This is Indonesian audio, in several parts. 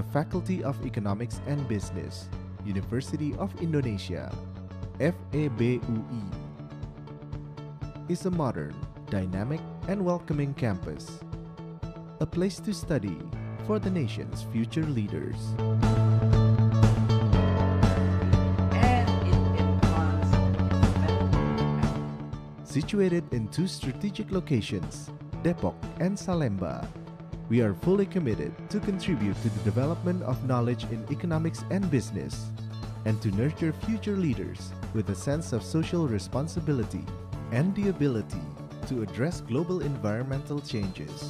the Faculty of Economics and Business, University of Indonesia, FABUI, is a modern, dynamic, and welcoming campus, a place to study for the nation's future leaders. Situated in two strategic locations, Depok and Salemba, we are fully committed to contribute to the development of knowledge in economics and business, and to nurture future leaders with a sense of social responsibility and the ability to address global environmental changes.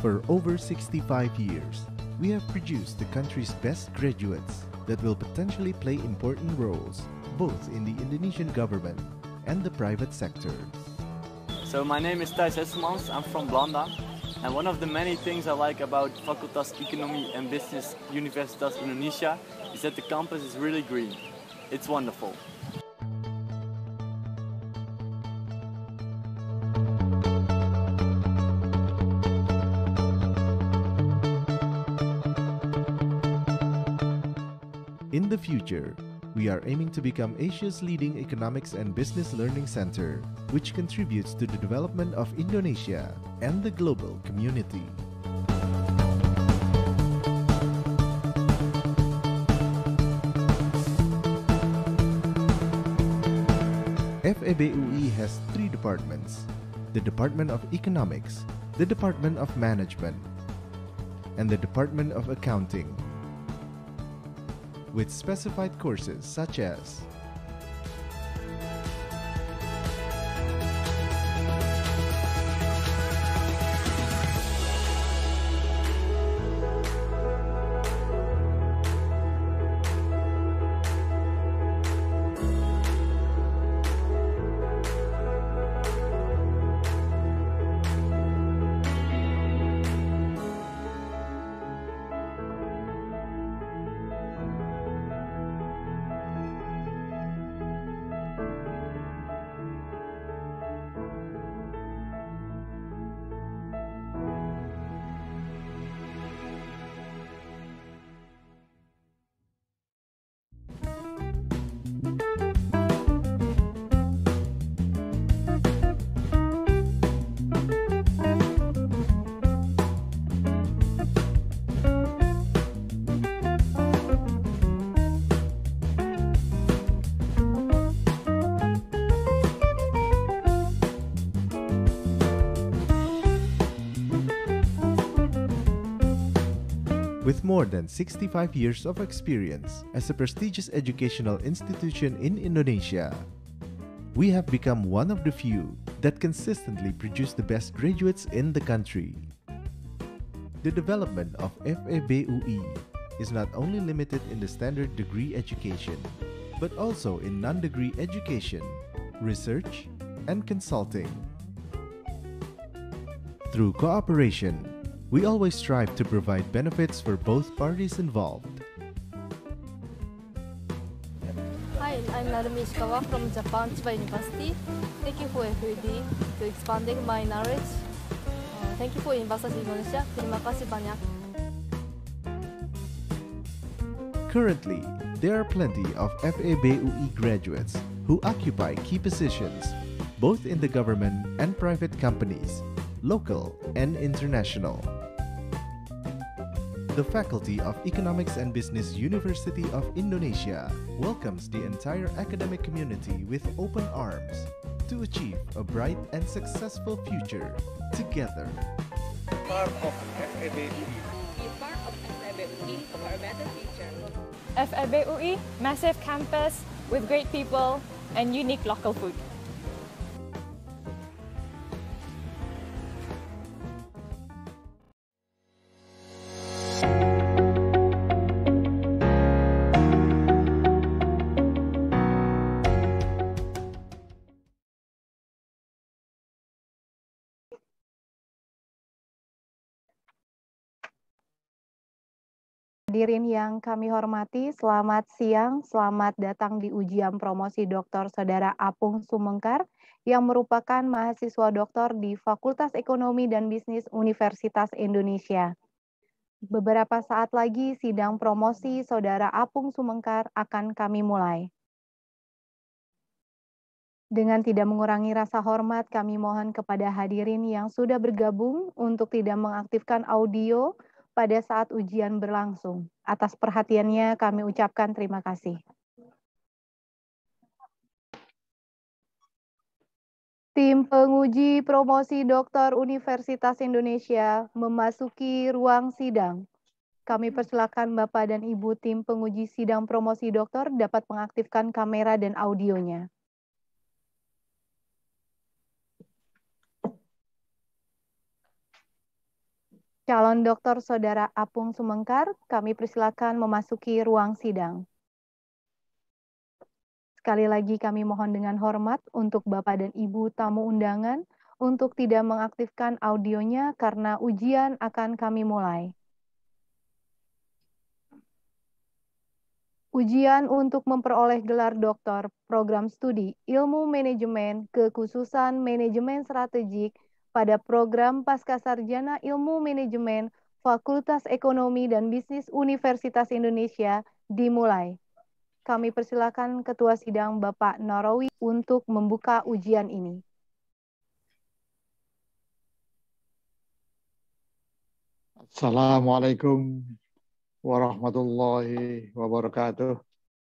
For over 65 years, we have produced the country's best graduates that will potentially play important roles both in the Indonesian government and the private sector. So my name is Thijs Hesselmans, I'm from Blanda. And one of the many things I like about Facultas Ekonomi and Business Universitas Indonesia is that the campus is really green. It's wonderful. In the future, we are aiming to become Asia's leading economics and business learning center, which contributes to the development of Indonesia and the global community. FABUE has three departments, the Department of Economics, the Department of Management, and the Department of Accounting with specified courses such as With more than 65 years of experience as a prestigious educational institution in Indonesia, we have become one of the few that consistently produce the best graduates in the country. The development of FEBUE is not only limited in the standard degree education, but also in non-degree education, research, and consulting. Through cooperation we always strive to provide benefits for both parties involved. Hi, I'm Narumi Ishikawa from Japan Chiba University. Thank you for FED to expanding my knowledge. Uh, thank you for University Indonesia. Terima kasih banyak. Currently, there are plenty of FABUE graduates who occupy key positions, both in the government and private companies, local, and international. The Faculty of Economics and Business University of Indonesia welcomes the entire academic community with open arms to achieve a bright and successful future together. part of FABUI. Be part of for a better future. massive campus with great people and unique local food. Hadirin yang kami hormati, selamat siang, selamat datang di ujian promosi doktor Saudara Apung Sumengkar yang merupakan mahasiswa doktor di Fakultas Ekonomi dan Bisnis Universitas Indonesia. Beberapa saat lagi sidang promosi Saudara Apung Sumengkar akan kami mulai. Dengan tidak mengurangi rasa hormat, kami mohon kepada hadirin yang sudah bergabung untuk tidak mengaktifkan audio, audio, pada saat ujian berlangsung. Atas perhatiannya kami ucapkan terima kasih. Tim penguji promosi dokter Universitas Indonesia memasuki ruang sidang. Kami persilakan Bapak dan Ibu tim penguji sidang promosi dokter dapat mengaktifkan kamera dan audionya. Calon Dokter Saudara Apung Sumengkar, kami persilakan memasuki ruang sidang. Sekali lagi kami mohon dengan hormat untuk Bapak dan Ibu tamu undangan untuk tidak mengaktifkan audionya karena ujian akan kami mulai. Ujian untuk memperoleh gelar doktor program studi Ilmu Manajemen Kekhususan Manajemen Strategik pada program Pascasarjana Ilmu Manajemen Fakultas Ekonomi dan Bisnis Universitas Indonesia dimulai. Kami persilakan Ketua Sidang Bapak Norowi untuk membuka ujian ini. Assalamualaikum warahmatullahi wabarakatuh.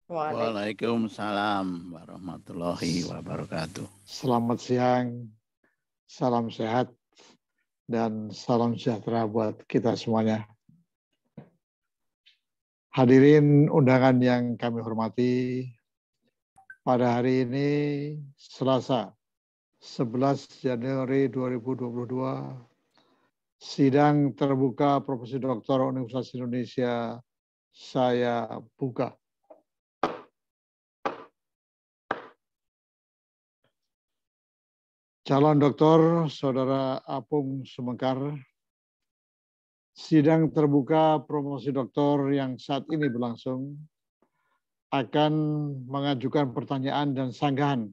Waalaikumsalam warahmatullahi wabarakatuh. Selamat siang salam sehat dan salam sejahtera buat kita semuanya. Hadirin undangan yang kami hormati, pada hari ini Selasa 11 Januari 2022, sidang terbuka Profesi Doktor Universitas Indonesia saya buka. Calon Doktor Saudara Apung Sumekar, sidang terbuka promosi doktor yang saat ini berlangsung akan mengajukan pertanyaan dan sanggahan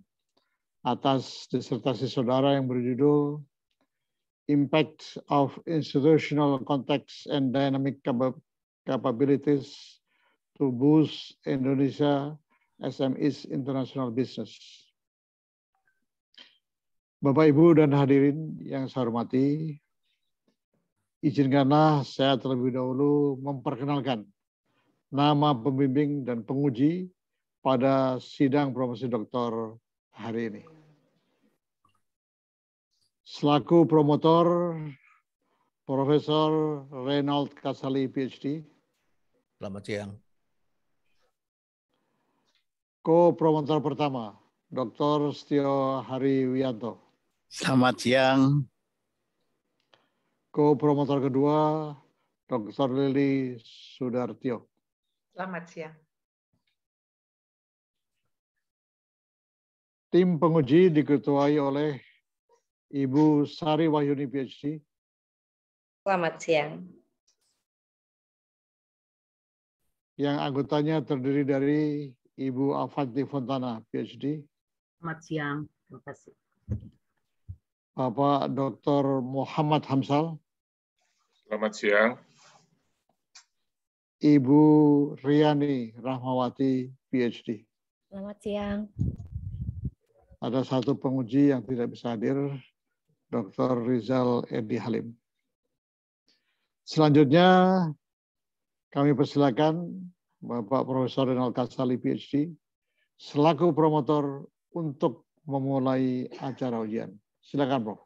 atas disertasi saudara yang berjudul Impact of Institutional Context and Dynamic Capabilities to Boost Indonesia SMEs International Business. Bapak, Ibu, dan hadirin yang saya hormati, izinkanlah saya terlebih dahulu memperkenalkan nama pembimbing dan penguji pada sidang promosi doktor hari ini. Selaku promotor, Profesor Reynold Kasali, PhD. Selamat siang. Co-promotor pertama, Dr. Setio Hari Wianto. Selamat siang. Ko-promotor kedua, Dr. Lili Sudartio. Selamat siang. Tim penguji diketuai oleh Ibu Sari Wahyuni PhD. Selamat siang. Yang anggotanya terdiri dari Ibu Avanti Fontana, PhD. Selamat siang. Terima kasih. Bapak Dr. Muhammad Hamsal. Selamat siang. Ibu Riani Rahmawati, PhD. Selamat siang. Ada satu penguji yang tidak bisa hadir, Dr. Rizal Edi Halim. Selanjutnya, kami persilakan Bapak Profesor Renal Kasali, PhD, selaku promotor untuk memulai acara ujian. Silakan, Prof.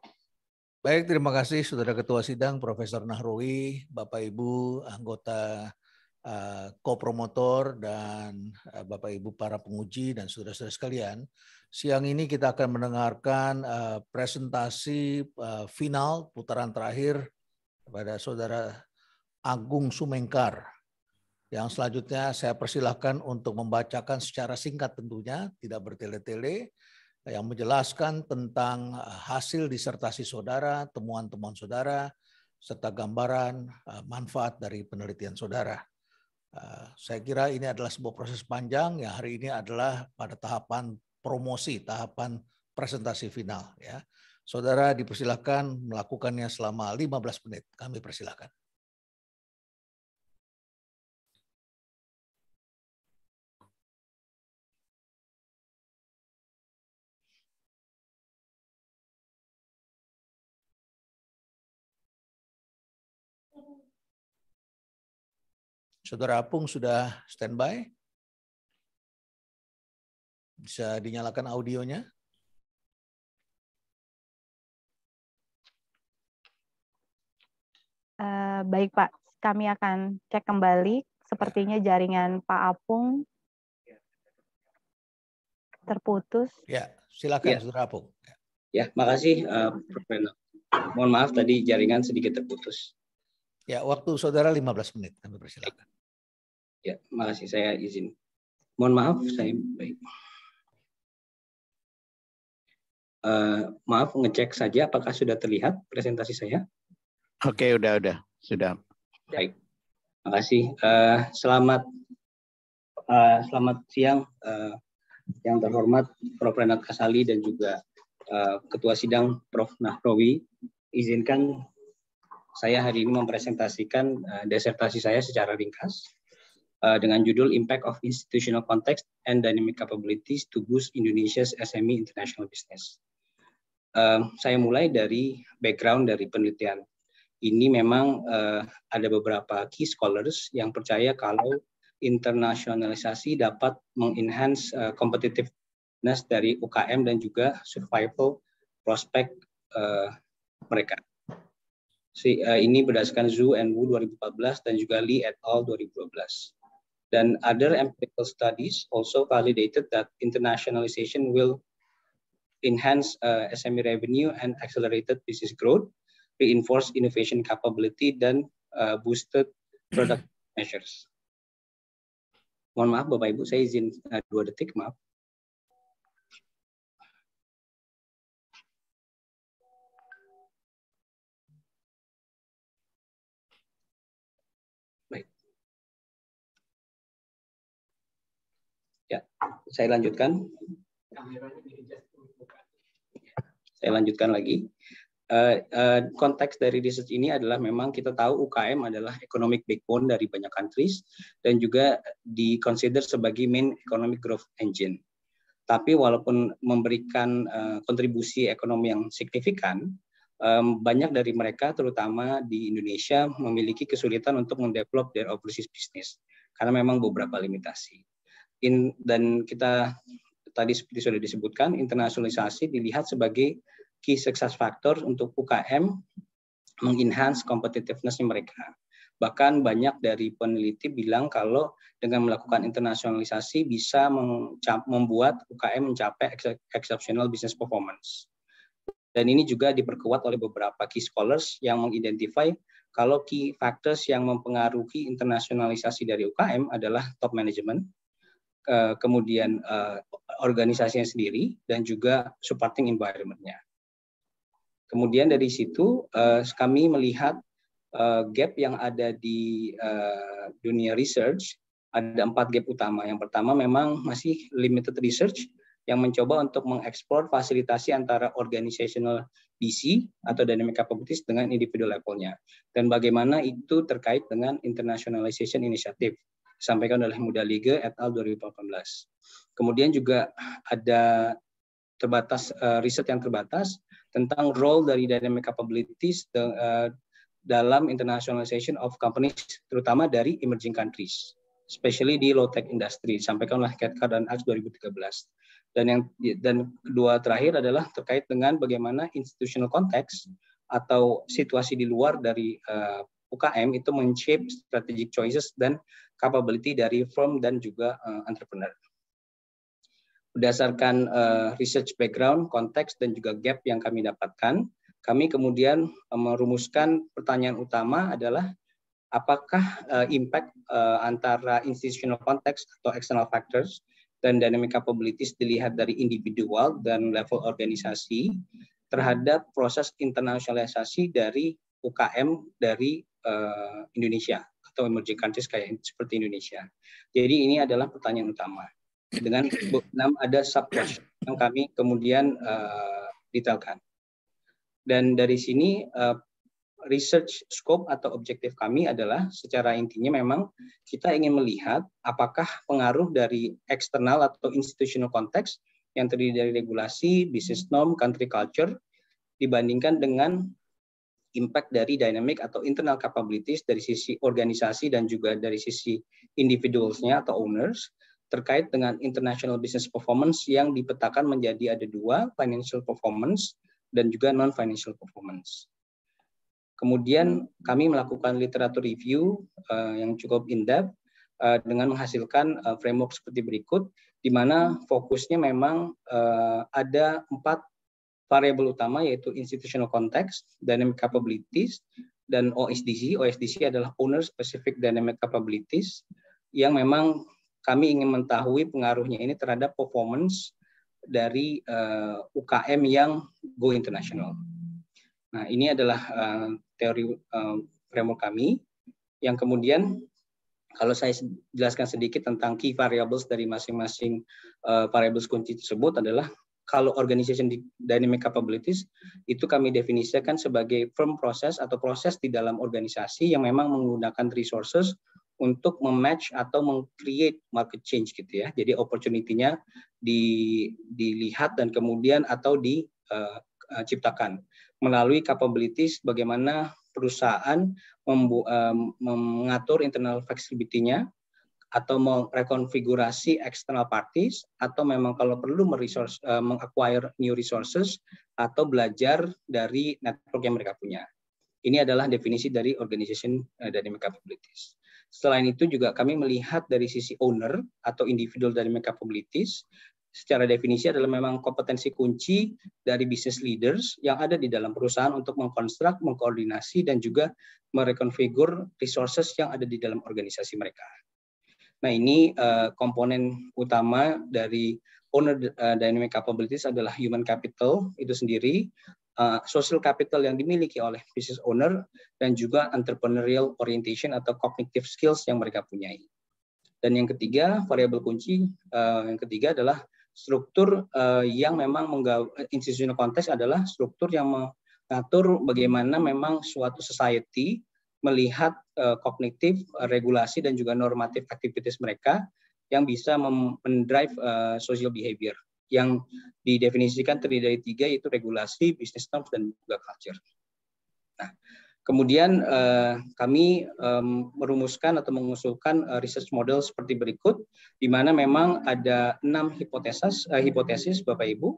Baik, terima kasih Saudara Ketua Sidang Profesor Nahrawi, Bapak Ibu anggota uh, kopromotor dan uh, Bapak Ibu para penguji dan saudara-saudara sekalian. Siang ini kita akan mendengarkan uh, presentasi uh, final putaran terakhir kepada Saudara Agung Sumengkar. Yang selanjutnya saya persilahkan untuk membacakan secara singkat tentunya, tidak bertele-tele, yang menjelaskan tentang eh, hasil disertasi saudara, temuan-temuan saudara, serta gambaran eh, manfaat dari penelitian saudara. Eh, saya kira ini adalah sebuah proses panjang yang hari ini adalah pada tahapan promosi, tahapan presentasi final. Ya. Saudara dipersilahkan melakukannya selama 15 menit. Kami persilahkan. Saudara Apung sudah standby. Bisa dinyalakan audionya. Uh, baik Pak, kami akan cek kembali. Sepertinya jaringan Pak Apung terputus. Ya, silakan ya. Saudara Apung. Ya, makasih uh, Mohon maaf tadi jaringan sedikit terputus. Ya, waktu saudara 15 menit. Kami persilakan. Ya, makasih saya izin. Mohon maaf saya baik. Uh, maaf ngecek saja apakah sudah terlihat presentasi saya? Oke, udah udah sudah. Baik, makasih. Uh, selamat uh, selamat siang uh, yang terhormat Prof. Renat Kasali dan juga uh, Ketua Sidang Prof. Nahrawi. Izinkan saya hari ini mempresentasikan uh, desertasi saya secara ringkas Eh, dengan judul Impact of Institutional Context and Dynamic Capabilities to Boost Indonesia's SME International Business. Uh, saya mulai dari background dari penelitian. Ini memang uh, ada beberapa key scholars yang percaya kalau internasionalisasi dapat mengenhance uh, competitiveness dari UKM dan juga survival prospek uh, mereka. Si, uh, ini berdasarkan Zhu and Wu 2014 dan juga Lee et al. 2012. Dan other empirical studies also validated that internationalization will enhance uh, SME revenue and accelerated business growth, reinforce innovation capability, dan uh, boosted product measures. Mohon maaf Bapak Ibu, saya izin uh, dua detik, maaf. Saya lanjutkan. Saya lanjutkan lagi. Uh, uh, konteks dari research ini adalah memang kita tahu UKM adalah economic backbone dari banyak countries dan juga di sebagai main economic growth engine. Tapi walaupun memberikan uh, kontribusi ekonomi yang signifikan, um, banyak dari mereka terutama di Indonesia memiliki kesulitan untuk mendevelop their overseas business karena memang beberapa limitasi in, dan kita tadi seperti sudah disebutkan internasionalisasi dilihat sebagai key success factor untuk UKM mengenhance competitiveness mereka. Bahkan banyak dari peneliti bilang kalau dengan melakukan internasionalisasi bisa membuat UKM mencapai exceptional business performance. Dan ini juga diperkuat oleh beberapa key scholars yang mengidentify kalau key factors yang mempengaruhi internasionalisasi dari UKM adalah top management, Eh, kemudian eh, organisasinya sendiri dan juga supporting environment-nya. Kemudian dari situ eh, kami melihat gap yang ada di dunia research ada empat gap utama. Yang pertama memang masih limited research yang mencoba untuk mengeksplor fasilitasi antara organizational DC atau dynamic capabilities dengan individual levelnya dan bagaimana itu terkait dengan internationalization initiative disampaikan oleh Muda Liga et al 2018. Kemudian juga ada terbatas uh, riset yang terbatas tentang role dari dynamic capabilities the, uh, eh, dalam internationalization of companies terutama dari emerging countries especially di low tech industry disampaikan oleh Ketka dan Arch 2013 dan yang dan kedua terakhir adalah terkait dengan bagaimana institutional context atau situasi di luar dari uh, eh, UKM itu men-shape strategic choices dan capability dari firm dan juga uh, entrepreneur. Berdasarkan uh, research background, konteks, dan juga gap yang kami dapatkan, kami kemudian eh, merumuskan pertanyaan utama adalah apakah uh, impact uh, antara institutional context atau external factors dan dynamic capabilities dilihat dari individual dan level organisasi terhadap proses internasionalisasi dari UKM dari uh, Indonesia atau emerging countries kayak seperti Indonesia. Jadi ini adalah pertanyaan utama. Dengan enam ada sub question yang kami kemudian uh, detailkan. Dan dari sini uh, research scope atau objektif kami adalah secara intinya memang kita ingin melihat apakah pengaruh dari eksternal atau institutional konteks yang terdiri dari regulasi, business norm, country culture dibandingkan dengan impact dari dynamic atau internal capabilities dari sisi organisasi dan juga dari sisi individualsnya atau owners terkait dengan international business performance yang dipetakan menjadi ada dua, financial performance dan juga non-financial performance. Kemudian hmm. kami melakukan literatur review uh, yang cukup in-depth uh, dengan menghasilkan uh, framework seperti berikut, di mana fokusnya memang uh, ada empat variabel utama yaitu institutional context, dynamic capabilities, dan OSDC. OSDC adalah owner specific dynamic capabilities yang memang kami ingin mengetahui pengaruhnya ini terhadap performance dari uh, eh, UKM yang go international. Nah, ini adalah uh, teori uh, framework kami yang kemudian kalau saya jelaskan sedikit tentang key variables dari masing-masing uh, variables kunci tersebut adalah kalau organization dynamic capabilities itu kami definisikan sebagai firm proses atau proses di dalam organisasi yang memang menggunakan resources untuk mematch atau mengcreate market change gitu ya. Jadi opportunity-nya di, dilihat dan kemudian atau diciptakan eh, eh, uh, melalui capabilities bagaimana perusahaan membu, uh, mengatur internal flexibility-nya atau merekonfigurasi external parties atau memang kalau perlu meresource uh, mengacquire new resources atau belajar dari network yang mereka punya. Ini adalah definisi dari organization uh, eh, dynamic capabilities. Selain itu juga kami melihat dari sisi owner atau individual dynamic capabilities secara definisi adalah memang kompetensi kunci dari business leaders yang ada di dalam perusahaan untuk mengkonstruk, mengkoordinasi, dan juga merekonfigur resources yang ada di dalam organisasi mereka. Nah ini uh, komponen utama dari owner uh, dynamic capabilities adalah human capital itu sendiri, uh, social capital yang dimiliki oleh business owner, dan juga entrepreneurial orientation atau cognitive skills yang mereka punyai. Dan yang ketiga, variabel kunci uh, yang ketiga adalah struktur uh, yang memang menggaw- institutional context adalah struktur yang mengatur bagaimana memang suatu society melihat eh, kognitif, eh, regulasi dan juga normatif aktivitas mereka yang bisa mendrive eh, social behavior yang didefinisikan terdiri dari tiga yaitu regulasi, business norms dan juga culture. Nah, kemudian kami merumuskan atau mengusulkan research model seperti berikut, di mana memang ada enam hipotesis, hipotesis Bapak Ibu,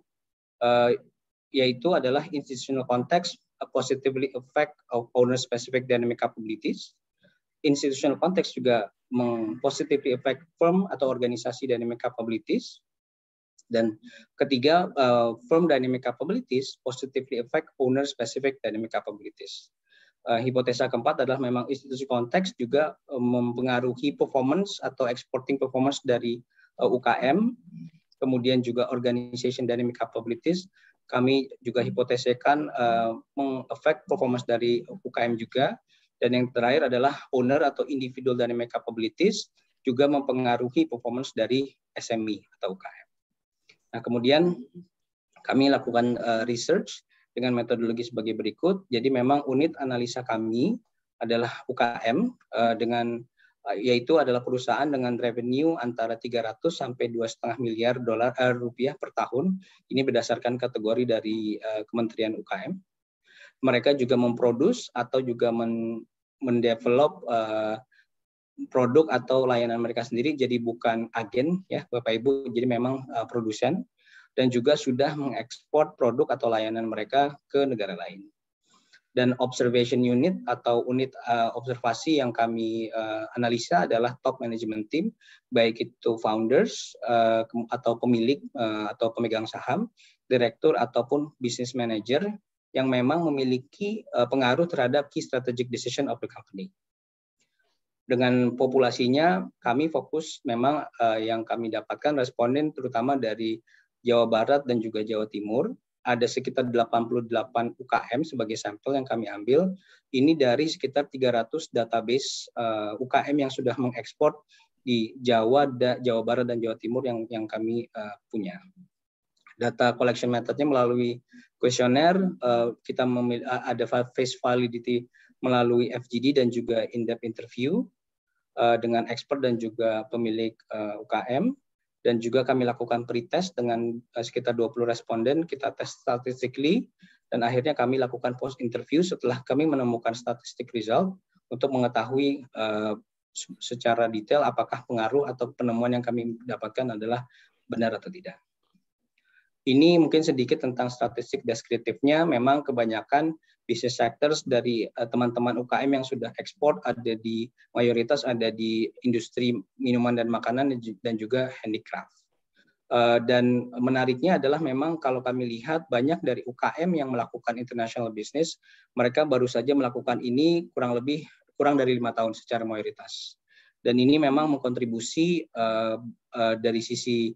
yaitu adalah institutional context, positively affect owner specific dynamic capabilities. Institutional context juga positively affect firm atau organisasi dynamic capabilities. Dan ketiga, uh, firm dynamic capabilities positively affect owner specific dynamic capabilities. Uh, hipotesa keempat adalah memang institusi konteks juga uh, mempengaruhi performance atau exporting performance dari uh, UKM, kemudian juga organization dynamic capabilities, kami juga hmm. hipotesekan uh, eh, mengefek performance dari UKM juga. Dan yang terakhir adalah owner atau individual dari capabilities juga mempengaruhi performance dari SME atau UKM. Nah, kemudian kami lakukan uh, research dengan metodologi sebagai berikut. Jadi memang unit analisa kami adalah UKM uh, eh, dengan Eh, yaitu adalah perusahaan dengan revenue antara 300 sampai 2,5 miliar dolar uh, rupiah per tahun. Ini berdasarkan kategori dari uh, Kementerian UKM. Mereka juga memproduce atau juga men mendevelop uh, produk atau layanan mereka sendiri jadi bukan agen ya Bapak Ibu, jadi memang uh, produsen dan juga sudah mengekspor produk atau layanan mereka ke negara lain dan observation unit atau unit uh, observasi yang kami uh, analisa adalah top management team baik itu founders uh, atau pemilik uh, atau pemegang saham, direktur ataupun business manager yang memang memiliki uh, pengaruh terhadap key strategic decision of the company. Dengan populasinya kami fokus memang uh, yang kami dapatkan responden terutama dari Jawa Barat dan juga Jawa Timur ada sekitar 88 UKM sebagai sampel yang kami ambil. Ini dari sekitar 300 database uh, eh, UKM yang sudah mengekspor di Jawa, da, Jawa Barat dan Jawa Timur yang yang kami uh, punya. Data collection methodnya melalui kuesioner, uh, kita ada face validity melalui FGD dan juga in-depth interview uh, dengan expert dan juga pemilik uh, UKM dan juga kami lakukan pretest dengan eh, sekitar 20 responden, kita tes statistically, dan akhirnya kami lakukan post interview setelah kami menemukan statistik result untuk mengetahui eh, secara detail apakah pengaruh atau penemuan yang kami dapatkan adalah benar atau tidak. Ini mungkin sedikit tentang statistik deskriptifnya. Memang kebanyakan bisnis sectors dari eh, teman-teman UKM yang sudah ekspor ada di mayoritas ada di industri minuman dan makanan dan juga handicraft. Eh, dan menariknya adalah memang kalau kami lihat banyak dari UKM yang melakukan international business, mereka baru saja melakukan ini kurang lebih kurang dari lima tahun secara mayoritas. Dan ini memang mengkontribusi uh, uh, dari sisi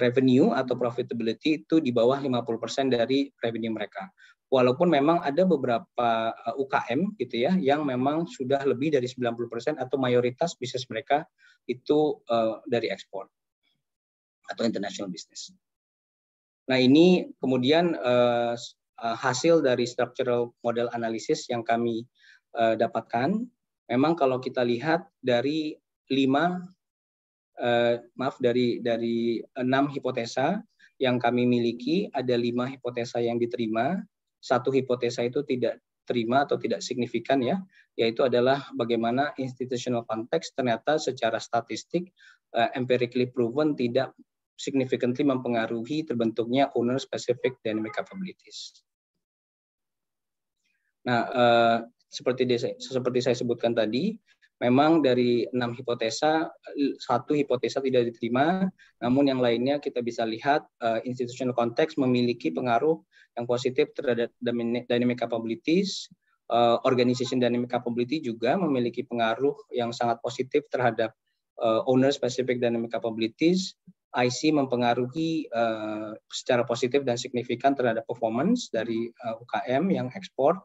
revenue atau profitability itu di bawah 50% dari revenue mereka. Walaupun memang ada beberapa UKM uh, gitu ya yang memang sudah lebih dari 90% atau mayoritas bisnis mereka itu uh, dari ekspor atau international business. Nah, ini kemudian uh, hasil dari structural model analysis yang kami dapatkan memang kalau kita lihat dari lima uh, maaf dari dari enam hipotesa yang kami miliki ada lima hipotesa yang diterima satu hipotesa itu tidak terima atau tidak signifikan ya, yaitu adalah bagaimana institutional context ternyata secara statistik uh, empirically proven tidak significantly mempengaruhi terbentuknya owner specific dynamic capabilities. Nah, uh, seperti seperti saya sebutkan tadi, memang dari enam hipotesa satu hipotesa tidak diterima, namun yang lainnya kita bisa lihat uh, institutional context memiliki pengaruh yang positif terhadap dynamic capabilities, uh, organization dynamic capability juga memiliki pengaruh yang sangat positif terhadap uh, owner specific dynamic capabilities, IC mempengaruhi uh, secara positif dan signifikan terhadap performance dari uh, UKM yang ekspor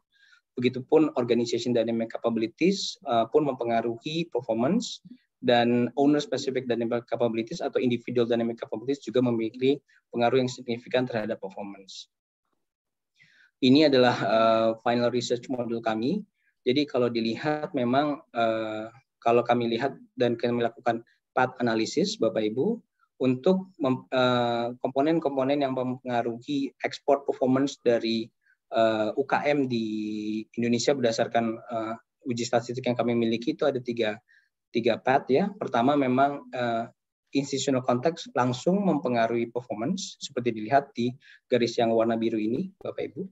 Begitupun organization dynamic capabilities uh, pun mempengaruhi performance dan owner specific dynamic capabilities atau individual dynamic capabilities juga memiliki pengaruh yang signifikan terhadap performance. Ini adalah uh, final research model kami. Jadi kalau dilihat memang uh, kalau kami lihat dan kami lakukan path analysis Bapak Ibu untuk uh, komponen-komponen uh, yang mempengaruhi ekspor performance dari uh, eh, UKM di Indonesia berdasarkan uh, uji statistik yang kami miliki itu ada tiga tiga path ya. Pertama memang uh, institutional context langsung mempengaruhi performance seperti dilihat di garis yang warna biru ini, Bapak Ibu.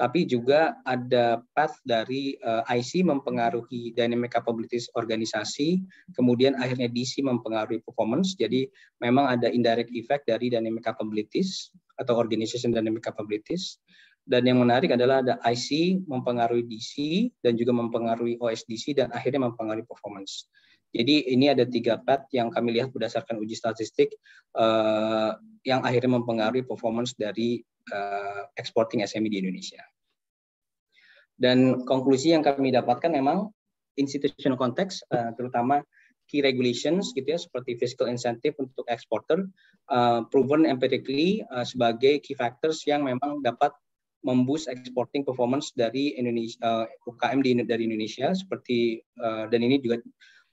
Tapi juga ada path dari uh, IC mempengaruhi dynamic capabilities organisasi, kemudian akhirnya DC mempengaruhi performance. Jadi memang ada indirect effect dari dynamic capabilities atau organization dynamic capabilities dan yang menarik adalah ada IC mempengaruhi DC dan juga mempengaruhi OSDC dan akhirnya mempengaruhi performance. Jadi ini ada tiga path yang kami lihat berdasarkan uji statistik eh, yang akhirnya mempengaruhi performance dari eh, exporting SME di Indonesia. Dan konklusi yang kami dapatkan memang institutional context, eh, terutama key regulations gitu ya seperti fiscal incentive untuk eksporter uh, eh, proven empirically uh, sebagai key factors yang memang dapat memboost exporting performance dari Indonesia uh, UKM di, dari Indonesia seperti uh, dan ini juga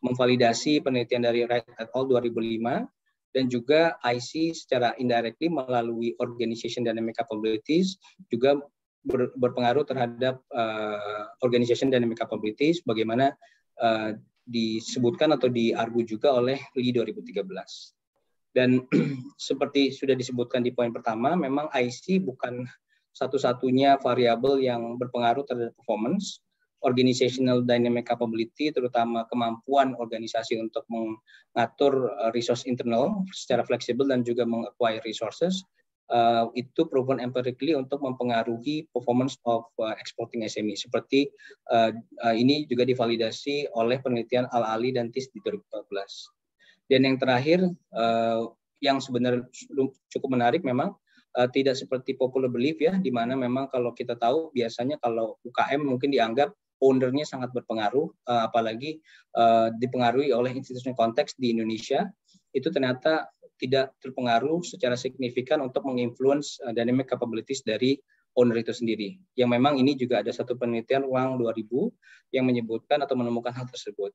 memvalidasi penelitian dari Right et al 2005 dan juga IC secara indirectly melalui organization dynamic capabilities juga ber, berpengaruh terhadap uh, organization dynamic capabilities bagaimana uh, disebutkan atau diargu juga oleh Lee 2013. Dan seperti sudah disebutkan di poin pertama, memang IC bukan satu-satunya variabel yang berpengaruh terhadap performance, organizational dynamic capability, terutama kemampuan organisasi untuk mengatur eh, resource internal secara fleksibel dan juga mengacquire resources, uh, itu proven empirically untuk mempengaruhi performance of uh, exporting SME. Seperti uh, uh, ini juga divalidasi oleh penelitian Al-Ali dan TIS di 2014. Dan yang terakhir, uh, yang sebenarnya cukup menarik memang Eh, tidak seperti popular belief ya, di mana memang kalau kita tahu biasanya kalau UKM mungkin dianggap ownernya sangat berpengaruh, eh, apalagi eh, dipengaruhi oleh institusional konteks di Indonesia, itu ternyata tidak terpengaruh secara signifikan untuk menginfluence dynamic capabilities dari owner itu sendiri. Yang memang ini juga ada satu penelitian uang 2000 yang menyebutkan atau menemukan hal tersebut.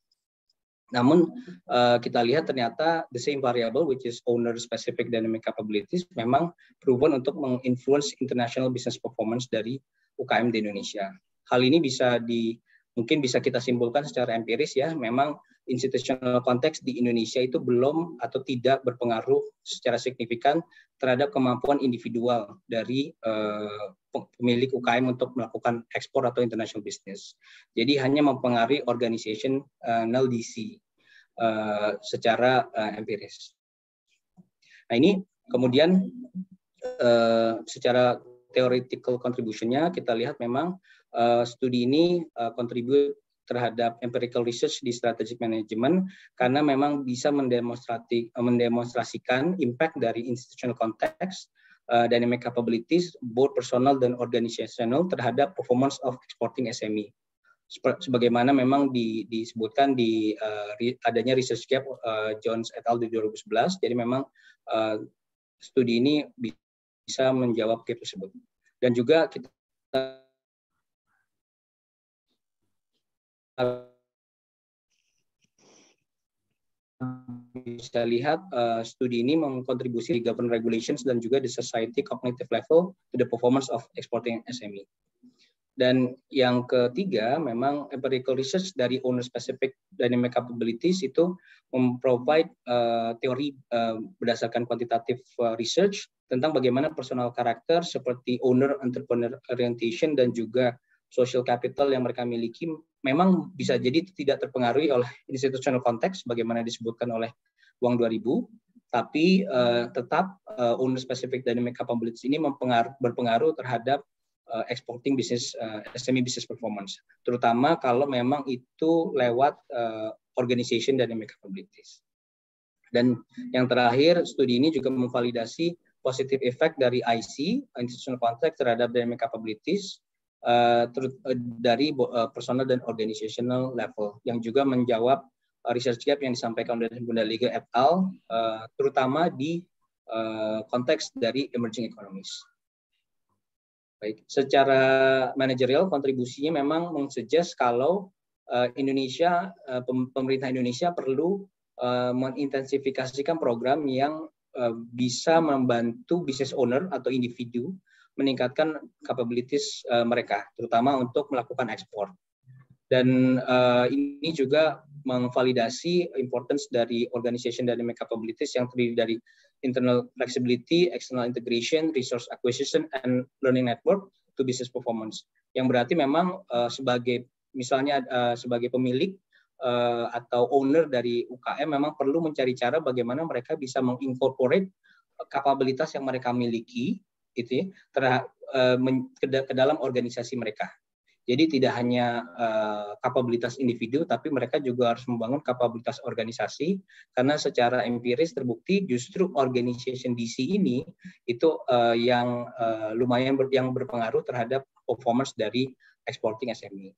Namun uh, kita lihat ternyata the same variable which is owner specific dynamic capabilities memang proven untuk menginfluence international business performance dari UKM di Indonesia. Hal ini bisa di mungkin bisa kita simpulkan secara empiris ya, memang institutional context di Indonesia itu belum atau tidak berpengaruh secara signifikan terhadap kemampuan individual dari uh, pemilik UKM untuk melakukan ekspor atau international business. Jadi hanya mempengaruhi organization uh, eh, NLDC. Eh, secara uh, empiris. Nah ini kemudian uh, secara theoretical contribution-nya kita lihat memang uh, studi ini uh, terhadap empirical research di strategic management karena memang bisa mendemonstrasi mendemonstrasikan impact dari institutional context, uh, dynamic capabilities, both personal dan organizational terhadap performance of exporting SME. Hmm. sebagaimana memang di, disebutkan di uh, adanya research gap uh, Jones et al. di 2011. Jadi memang uh, studi ini bisa menjawab gap tersebut. Dan juga kita bisa lihat uh, studi ini mengkontribusi di government regulations dan juga di society cognitive level to the performance of exporting SME. Dan yang ketiga, memang empirical research dari owner specific dynamic capabilities itu memprovide uh, teori uh, berdasarkan kuantitatif uh, research tentang bagaimana personal karakter seperti owner entrepreneur orientation dan juga social capital yang mereka miliki memang bisa jadi tidak terpengaruhi oleh institutional context bagaimana disebutkan oleh uang 2000 tapi uh, tetap uh, owner specific dynamic capabilities ini berpengaruh terhadap uh, exporting bisnis uh, eh, SME business performance, terutama kalau memang itu lewat uh, organization dan capabilities. Dan yang terakhir, studi ini juga memvalidasi positif efek dari IC institutional contact) terhadap dynamic capabilities uh, ter- uh, dari uh, personal dan organizational level yang juga menjawab uh, research gap yang disampaikan oleh Bunda Liga et al uh, terutama di uh, konteks dari emerging economies. Baik, secara manajerial kontribusinya memang mengsuggest kalau eh, Indonesia eh, pemerintah Indonesia perlu eh, mengintensifikasikan program yang bisa membantu business owner atau individu meningkatkan capabilities mereka, terutama untuk melakukan ekspor. Dan ini juga mengvalidasi importance dari organization dynamic capabilities yang terdiri dari internal flexibility, external integration, resource acquisition, and learning network to business performance. Yang berarti memang uh, sebagai misalnya uh, sebagai pemilik uh, atau owner dari UKM memang perlu mencari cara bagaimana mereka bisa mengincorporate kapabilitas yang mereka miliki itu ya, terhadap, uh, ke dalam organisasi mereka jadi tidak hanya uh, kapabilitas individu, tapi mereka juga harus membangun kapabilitas organisasi, karena secara empiris terbukti justru organization DC ini itu uh, yang uh, lumayan ber, yang berpengaruh terhadap performance dari exporting SME.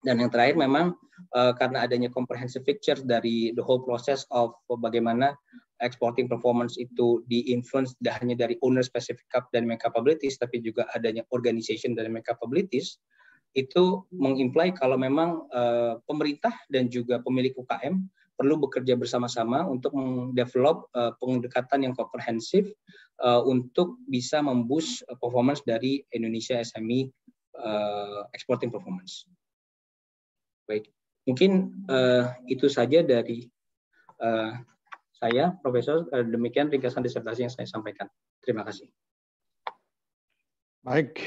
Dan yang terakhir memang uh, karena adanya comprehensive picture dari the whole process of bagaimana exporting performance itu di-influence tidak hanya dari owner specific cap dan capabilities, tapi juga adanya organization dan capabilities, itu mengimply kalau memang uh, pemerintah dan juga pemilik UKM perlu bekerja bersama-sama untuk mendevelop uh, pendekatan yang komprehensif uh, untuk bisa memboost performance dari Indonesia SME uh, exporting performance. Baik, mungkin uh, itu saja dari uh, saya, Profesor. Uh, demikian ringkasan disertasi yang saya sampaikan. Terima kasih. Baik,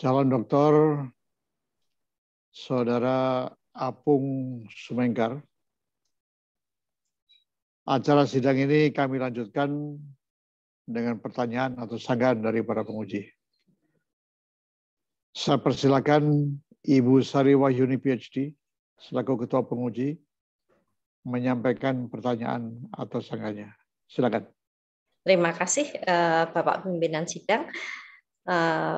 calon doktor Saudara Apung Sumengkar. Acara sidang ini kami lanjutkan dengan pertanyaan atau sanggahan dari para penguji. Saya persilakan Ibu Sari Wahyuni PhD selaku Ketua Penguji menyampaikan pertanyaan atau sanggahnya. Silakan. Terima kasih eh, Bapak Pimpinan Sidang. Eh,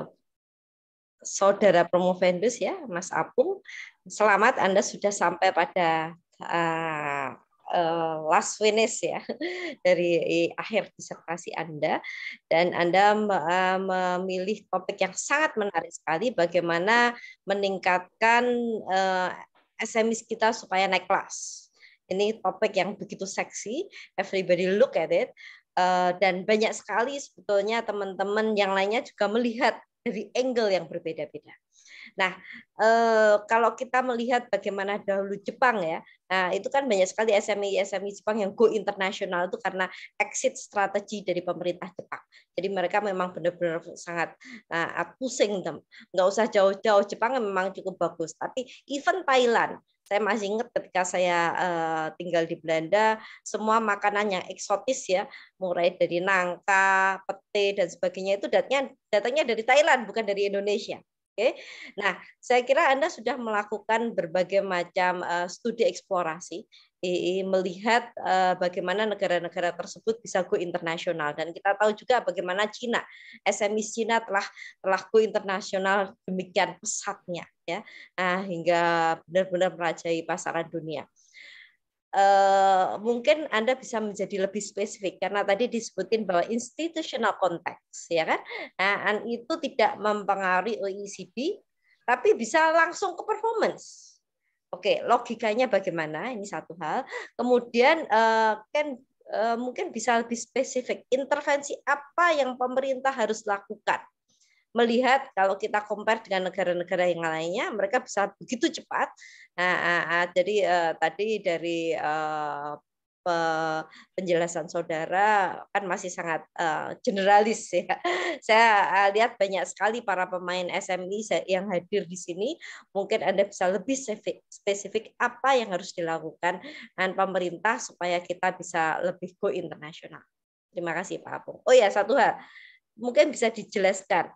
saudara Promovendus ya, Mas Apung. Selamat Anda sudah sampai pada uh, uh, last finish ya dari akhir disertasi Anda dan Anda eh, memilih topik yang sangat menarik sekali bagaimana meningkatkan uh, SMIs kita supaya naik kelas. Ini topik yang begitu seksi, everybody look at it. Uh, dan banyak sekali sebetulnya teman-teman yang lainnya juga melihat dari angle yang berbeda-beda. Nah, eh, kalau kita melihat bagaimana dahulu Jepang ya, nah itu kan banyak sekali SME-SME Jepang yang go internasional itu karena exit strategi dari pemerintah Jepang. Jadi mereka memang benar-benar sangat nah, pusing, nggak usah jauh-jauh Jepang memang cukup bagus. Tapi even Thailand, saya masih ingat ketika saya eh, tinggal di Belanda, semua makanan yang eksotis ya, mulai dari nangka, pete dan sebagainya itu datanya datanya dari Thailand bukan dari Indonesia. Oke, nah saya kira Anda sudah melakukan berbagai macam uh, studi eksplorasi melihat uh, bagaimana negara-negara tersebut bisa go internasional dan kita tahu juga bagaimana Cina SMI e Cina telah telah go internasional demikian pesatnya ya nah, hingga benar-benar merajai pasaran dunia. Eh, mungkin Anda bisa menjadi lebih spesifik karena tadi disebutin bahwa institutional context ya kan. Nah, itu tidak mempengaruhi OECD e tapi bisa langsung ke performance. Oke, logikanya bagaimana? Ini satu hal. Kemudian eh, kan eh, mungkin bisa lebih spesifik intervensi apa yang pemerintah harus lakukan melihat kalau kita compare dengan negara-negara yang lainnya, mereka bisa begitu cepat. Nah, ah, ah, jadi eh, tadi dari eh, penjelasan saudara kan masih sangat uh, generalis ya. Saya uh, lihat banyak sekali para pemain SMI yang hadir di sini. Mungkin Anda bisa lebih spesifik apa yang harus dilakukan dan pemerintah supaya kita bisa lebih go internasional. Terima kasih Pak Apung. Oh ya satu hal, mungkin bisa dijelaskan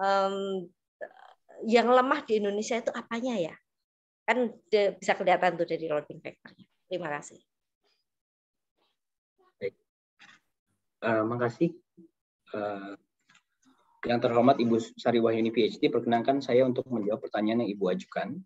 um, yang lemah di Indonesia itu apanya ya? Kan bisa kelihatan tuh dari loading factor. Terima kasih. Terima eh, Uh, kasih. Uh, eh, yang terhormat Ibu Sari Wahyuni PhD, perkenankan saya untuk menjawab pertanyaan yang Ibu ajukan. Ya.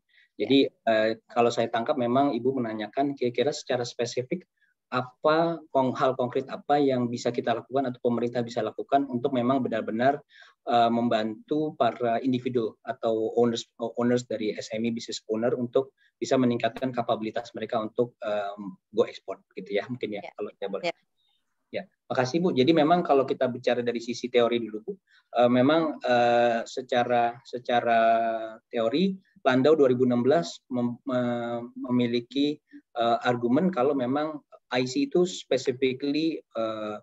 Jadi uh, kalau saya tangkap memang Ibu menanyakan kira-kira secara spesifik apa hal konkret apa yang bisa kita lakukan atau pemerintah bisa lakukan untuk memang benar-benar uh, membantu para individu atau owners owners dari SME business owner untuk bisa meningkatkan kapabilitas mereka untuk um, go ekspor gitu ya mungkin ya, yeah. kalau saya boleh. Ya. Ya, makasih Bu. Jadi memang kalau kita bicara dari sisi teori dulu Bu, uh, memang uh, secara secara teori Landau 2016 mem, memiliki uh, argumen kalau memang IC itu specifically uh,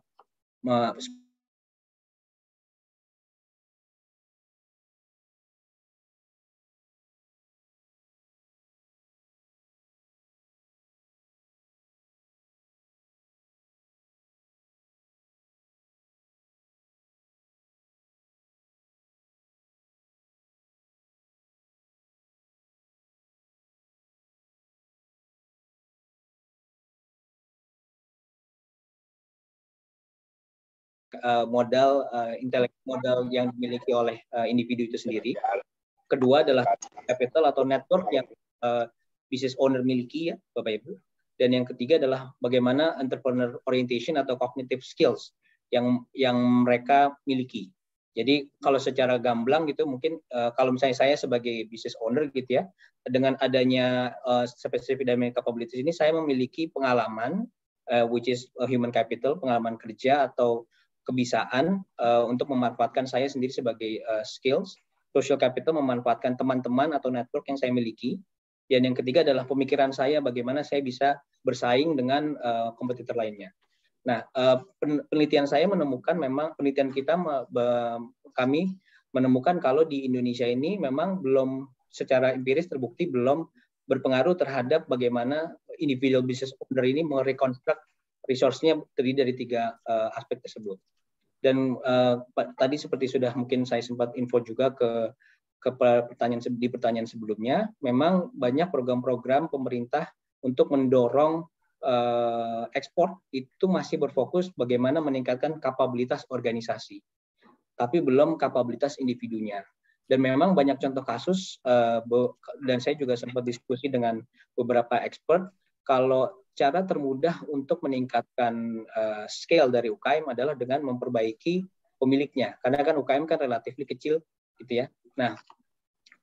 Eh, modal uh, eh, intelektual modal yang dimiliki oleh uh, individu itu sendiri. Kedua adalah capital atau network yang uh, business owner miliki ya, Bapak Ibu. Dan yang ketiga adalah bagaimana entrepreneur orientation atau cognitive skills yang yang mereka miliki. Jadi kalau secara gamblang gitu mungkin uh, kalau misalnya saya sebagai business owner gitu ya dengan adanya uh, spesifik domain capabilities ini saya memiliki pengalaman uh, which is human capital, pengalaman kerja atau kebisaan uh, untuk memanfaatkan saya sendiri sebagai uh, skills, social capital memanfaatkan teman-teman atau network yang saya miliki, dan yang ketiga adalah pemikiran saya bagaimana saya bisa bersaing dengan uh, kompetitor lainnya. Nah, uh, penelitian saya menemukan memang penelitian kita kami menemukan kalau di Indonesia ini memang belum secara empiris terbukti belum berpengaruh terhadap bagaimana individual business owner ini merekonstruksi resource-nya terdiri dari tiga uh, aspek tersebut dan uh, tadi seperti sudah mungkin saya sempat info juga ke ke pertanyaan di pertanyaan sebelumnya memang banyak program-program pemerintah untuk mendorong uh, ekspor itu masih berfokus bagaimana meningkatkan kapabilitas organisasi tapi belum kapabilitas individunya dan memang banyak contoh kasus eh, dan saya juga sempat diskusi dengan beberapa expert kalau cara termudah untuk meningkatkan uh, scale dari UKM adalah dengan memperbaiki pemiliknya. Karena kan UKM kan relatif kecil gitu ya. Nah,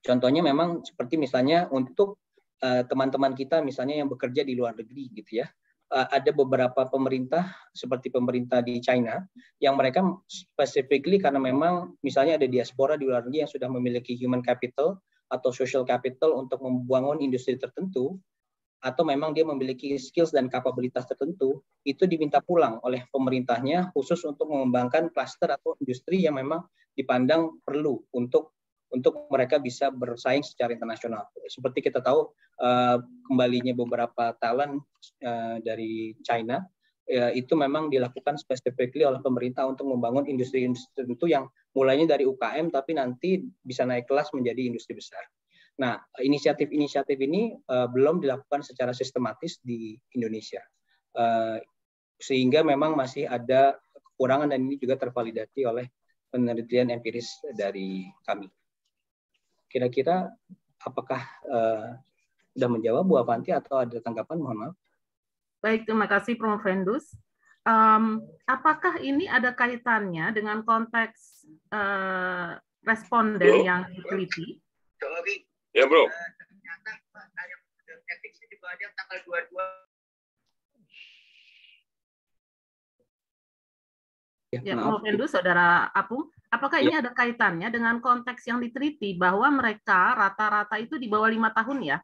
contohnya memang seperti misalnya untuk eh, teman-teman uh, kita misalnya yang bekerja di luar negeri gitu ya. Uh, ada beberapa pemerintah seperti pemerintah di China yang mereka specifically karena memang misalnya ada diaspora di luar negeri yang sudah memiliki human capital atau social capital untuk membangun industri tertentu, atau memang dia memiliki skills dan kapabilitas tertentu, itu diminta pulang oleh pemerintahnya khusus untuk mengembangkan kluster atau industri yang memang dipandang perlu untuk untuk mereka bisa bersaing secara internasional. Seperti kita tahu eh, kembalinya beberapa talent eh, dari China eh, itu memang dilakukan specifically oleh pemerintah untuk membangun industri-industri tertentu yang mulainya dari UKM tapi nanti bisa naik kelas menjadi industri besar. Nah, inisiatif-inisiatif ini uh, belum dilakukan secara sistematis di Indonesia. Uh, sehingga memang masih ada kekurangan dan ini juga tervalidasi oleh penelitian empiris dari kami. Kira-kira apakah uh, sudah menjawab Bu Avanti atau ada tanggapan? Mohon maaf. Baik, terima kasih Prof. Vendus. Um, apakah ini ada kaitannya dengan konteks uh, responden yang diteliti? Ya bro. Eh, ternyata ada etik di ada tanggal 22 ya, ya, maaf Hendu, Saudara Apung, apakah ya. ini ada kaitannya dengan konteks yang diteliti bahwa mereka rata-rata itu di bawah lima tahun ya?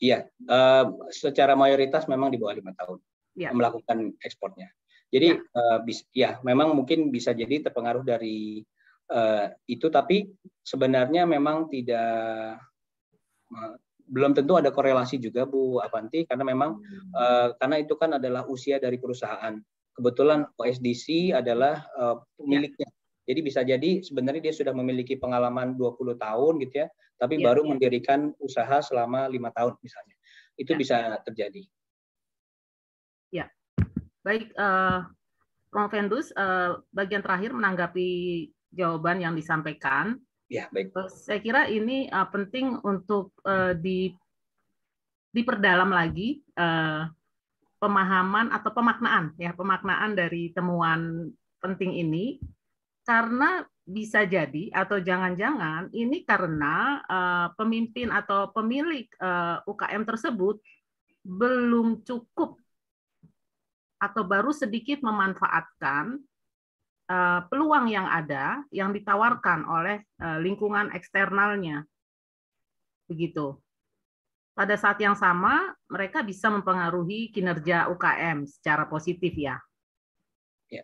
Iya, uh, secara mayoritas memang di bawah lima tahun ya. melakukan ekspornya. Jadi ya. Uh, bis, ya memang mungkin bisa jadi terpengaruh dari Eh, itu tapi sebenarnya memang tidak eh, belum tentu ada korelasi juga Bu Avanti karena memang uh, karena itu kan adalah usia dari perusahaan. Kebetulan OSDC adalah uh, pemiliknya. Jadi bisa jadi sebenarnya dia sudah memiliki pengalaman 20 tahun gitu ya, tapi ya, baru ya. mendirikan usaha selama lima tahun misalnya. Itu ya. bisa terjadi. Ya. Baik uh, Prof. Vendus, uh, bagian terakhir menanggapi jawaban yang disampaikan. Ya, baik. Saya kira ini uh, penting untuk uh, di diperdalam lagi uh, pemahaman atau pemaknaan ya, pemaknaan dari temuan penting ini karena bisa jadi atau jangan-jangan ini karena uh, pemimpin atau pemilik uh, UKM tersebut belum cukup atau baru sedikit memanfaatkan Eh, peluang yang ada yang ditawarkan oleh eh, lingkungan eksternalnya. Begitu. Pada saat yang sama, mereka bisa mempengaruhi kinerja UKM secara positif ya. ya.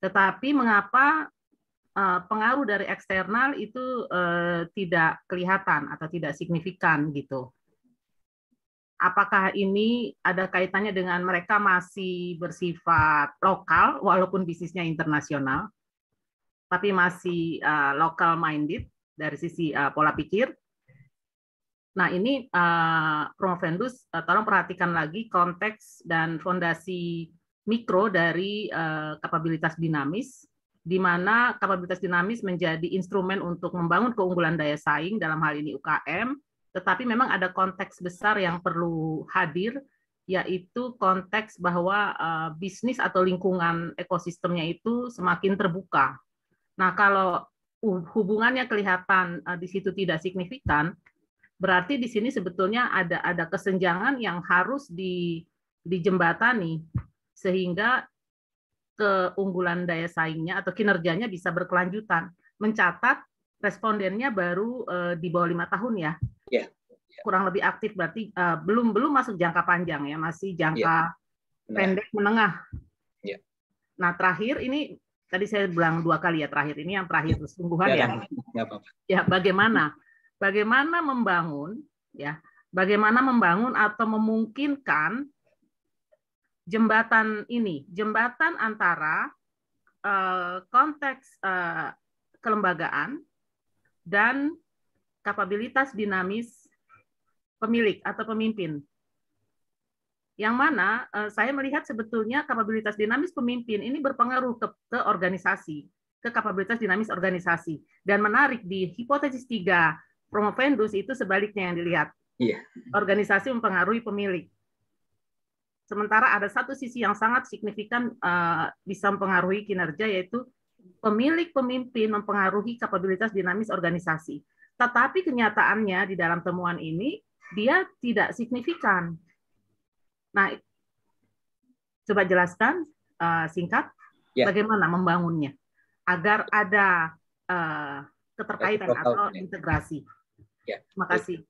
Tetapi mengapa eh, pengaruh dari eksternal itu tidak kelihatan atau tidak signifikan gitu? apakah ini ada kaitannya dengan mereka masih bersifat lokal walaupun bisnisnya internasional tapi masih uh, eh, local minded dari sisi uh, pola pikir. Nah, ini uh, eh, Promovendus uh, tolong perhatikan lagi konteks dan fondasi mikro dari uh, kapabilitas dinamis di mana kapabilitas dinamis menjadi instrumen untuk membangun keunggulan daya saing dalam hal ini UKM tetapi memang ada konteks besar yang perlu hadir, yaitu konteks bahwa eh, bisnis atau lingkungan ekosistemnya itu semakin terbuka. Nah, kalau hubungannya kelihatan eh, di situ tidak signifikan, berarti di sini sebetulnya ada ada kesenjangan yang harus di dijembatani sehingga keunggulan daya saingnya atau kinerjanya bisa berkelanjutan. Mencatat respondennya baru eh, di bawah lima tahun ya yeah. kurang lebih aktif berarti uh, belum belum masuk jangka panjang ya masih jangka yeah. pendek pendek menengah. Yeah. Nah terakhir ini tadi saya bilang dua kali ya terakhir ini yang terakhir iya. sungguhan iya, ya. Ya, apa ya bagaimana bagaimana membangun ya bagaimana membangun atau memungkinkan jembatan ini jembatan antara uh, konteks uh, kelembagaan dan kapabilitas dinamis pemilik atau pemimpin. Yang mana eh, saya melihat sebetulnya kapabilitas dinamis pemimpin ini berpengaruh ke, ke organisasi, ke kapabilitas dinamis organisasi. Dan menarik di hipotesis tiga promovendus itu sebaliknya yang dilihat. Iya. Organisasi mempengaruhi pemilik. Sementara ada satu sisi yang sangat signifikan uh, bisa mempengaruhi kinerja yaitu pemilik pemimpin mempengaruhi kapabilitas dinamis organisasi. Tetapi kenyataannya di dalam temuan ini dia tidak signifikan. Nah, coba jelaskan eh, singkat yeah. bagaimana membangunnya agar ada eh, keterkaitan atau integrasi. Ya. Terima kasih.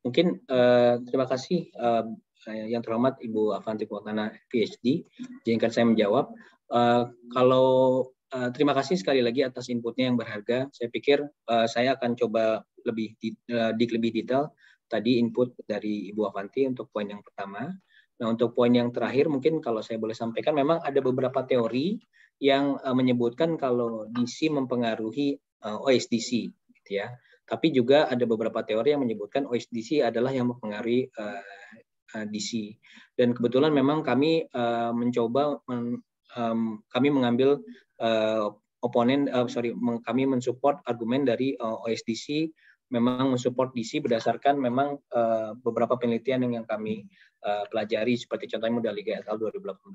Mungkin uh, terima kasih uh, yang terhormat Ibu Avanti Purnama PhD. Izinkan saya menjawab. Uh, kalau uh, terima kasih sekali lagi atas inputnya yang berharga. Saya pikir uh, saya akan coba lebih di, uh, lebih detail tadi input dari Ibu Avanti untuk poin yang pertama. Nah, untuk poin yang terakhir mungkin kalau saya boleh sampaikan memang ada beberapa teori yang uh, menyebutkan kalau DC mempengaruhi uh, eh, OSDC gitu ya. Tapi juga ada beberapa teori yang menyebutkan OSDC adalah yang mempengaruhi uh, DC. Dan kebetulan memang kami uh, mencoba men, um, kami mengambil uh, oponen uh, sorry kami mensupport argumen dari uh, OSDC memang mensupport DC berdasarkan memang uh, beberapa penelitian yang, kami uh, pelajari seperti contohnya modal Liga SL 2018.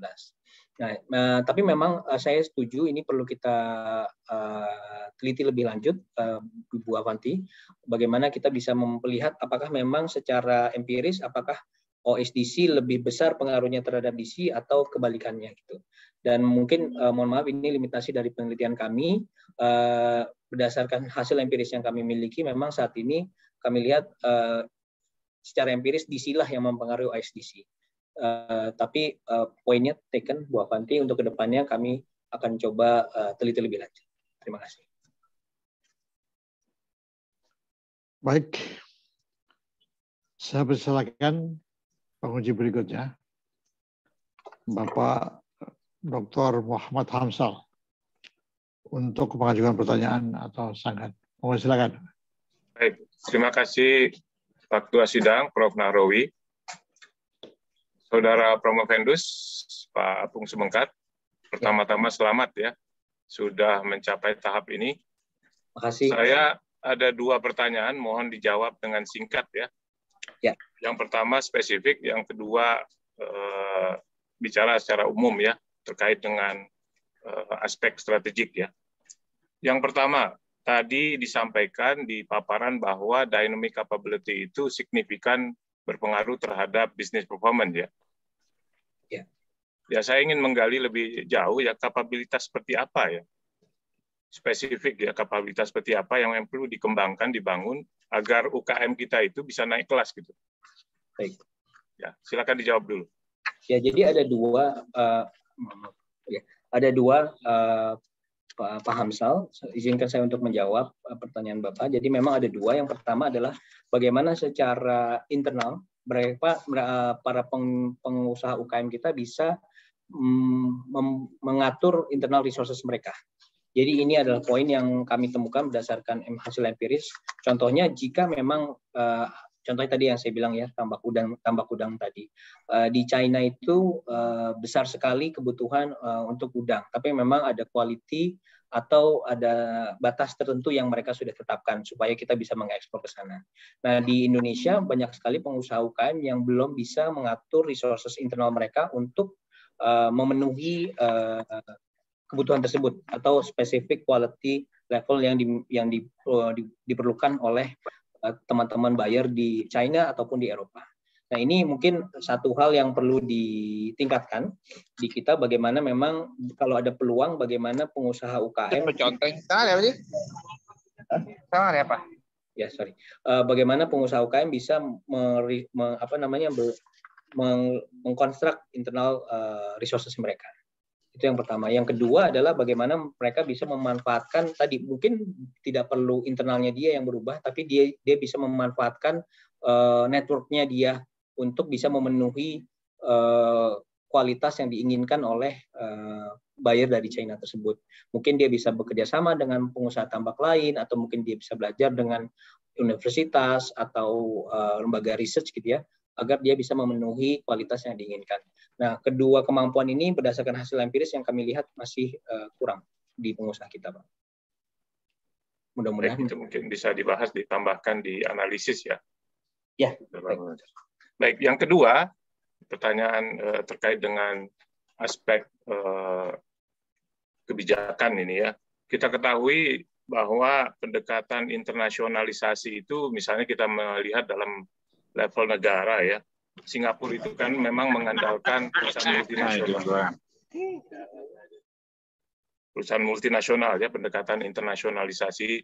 Nah, uh, tapi memang uh, saya setuju ini perlu kita uh, teliti lebih lanjut uh, Bu Avanti bagaimana kita bisa melihat apakah memang secara empiris apakah OSDC lebih besar pengaruhnya terhadap DC atau kebalikannya gitu. Dan mungkin uh, mohon maaf ini limitasi dari penelitian kami uh, berdasarkan hasil empiris yang kami miliki memang saat ini kami lihat uh, secara empiris DC lah yang mempengaruhi OSDC. Uh, tapi uh, poinnya taken Bu Avanti untuk kedepannya kami akan coba uh, teliti lebih lanjut. Terima kasih. Baik, saya persilakan Penguji berikutnya, Bapak Dr. Muhammad Hamsal untuk mengajukan pertanyaan atau sangat. Mohon silakan. Baik, terima kasih Pak Ketua Sidang, Prof. Nahrawi, Saudara Promovendus, Pak Apung Semengkat, pertama-tama selamat ya, sudah mencapai tahap ini. Terima kasih. Saya ada dua pertanyaan, mohon dijawab dengan singkat ya. Ya. Yang pertama spesifik, yang kedua eh, bicara secara umum ya terkait dengan eh, aspek strategik ya. Yang pertama tadi disampaikan di paparan bahwa dynamic capability itu signifikan berpengaruh terhadap bisnis performance ya. ya. Ya, saya ingin menggali lebih jauh ya kapabilitas seperti apa ya spesifik ya kapabilitas seperti apa yang perlu dikembangkan dibangun agar UKM kita itu bisa naik kelas gitu. Baik. Ya, silakan dijawab dulu. Ya, jadi ada dua uh, ya, ada dua uh, Pak Hamsal, izinkan saya untuk menjawab eh, pertanyaan Bapak. Jadi memang ada dua. Yang pertama adalah bagaimana secara internal mereka para pengusaha UKM kita bisa mm, mengatur internal resources mereka. Jadi ini adalah poin yang kami temukan berdasarkan hasil empiris. Contohnya jika memang uh, contohnya tadi yang saya bilang ya tambak udang tambak udang tadi eh, di China itu eh, besar sekali kebutuhan untuk udang tapi memang ada quality atau ada batas tertentu yang mereka sudah tetapkan supaya kita bisa mengekspor ke sana. Nah di Indonesia banyak sekali pengusaha UKM yang belum bisa mengatur resources internal mereka untuk memenuhi kebutuhan tersebut atau spesifik quality level yang di, yang di, eh, di, diperlukan oleh eh, teman-teman buyer di China ataupun di Eropa. Nah, ini mungkin satu hal yang perlu ditingkatkan di kita bagaimana memang kalau ada peluang bagaimana pengusaha UKM contoh salah apa ya, apa? Ya, ya, sorry. Eh, bagaimana pengusaha UKM bisa meng, apa namanya mengkonstruk internal uh, resources mereka. Itu yang pertama. Yang kedua adalah bagaimana mereka bisa memanfaatkan tadi mungkin tidak perlu internalnya dia yang berubah, tapi dia dia bisa memanfaatkan uh, networknya dia untuk bisa memenuhi uh, kualitas yang diinginkan oleh uh, buyer dari China tersebut. Mungkin dia bisa bekerja sama dengan pengusaha tambak lain, atau mungkin dia bisa belajar dengan universitas atau uh, lembaga research gitu ya agar dia bisa memenuhi kualitas yang diinginkan. Nah, kedua kemampuan ini berdasarkan hasil empiris yang kami lihat masih uh, kurang di pengusaha kita, Pak. Mudah-mudahan itu mungkin bisa dibahas ditambahkan di analisis ya. Ya. Baik. Baik, yang kedua pertanyaan uh, terkait dengan aspek uh, kebijakan ini ya. Kita ketahui bahwa pendekatan internasionalisasi itu misalnya kita melihat dalam level negara ya. Singapura itu kan memang mengandalkan perusahaan multinasional. Perusahaan multinasional ya pendekatan internasionalisasi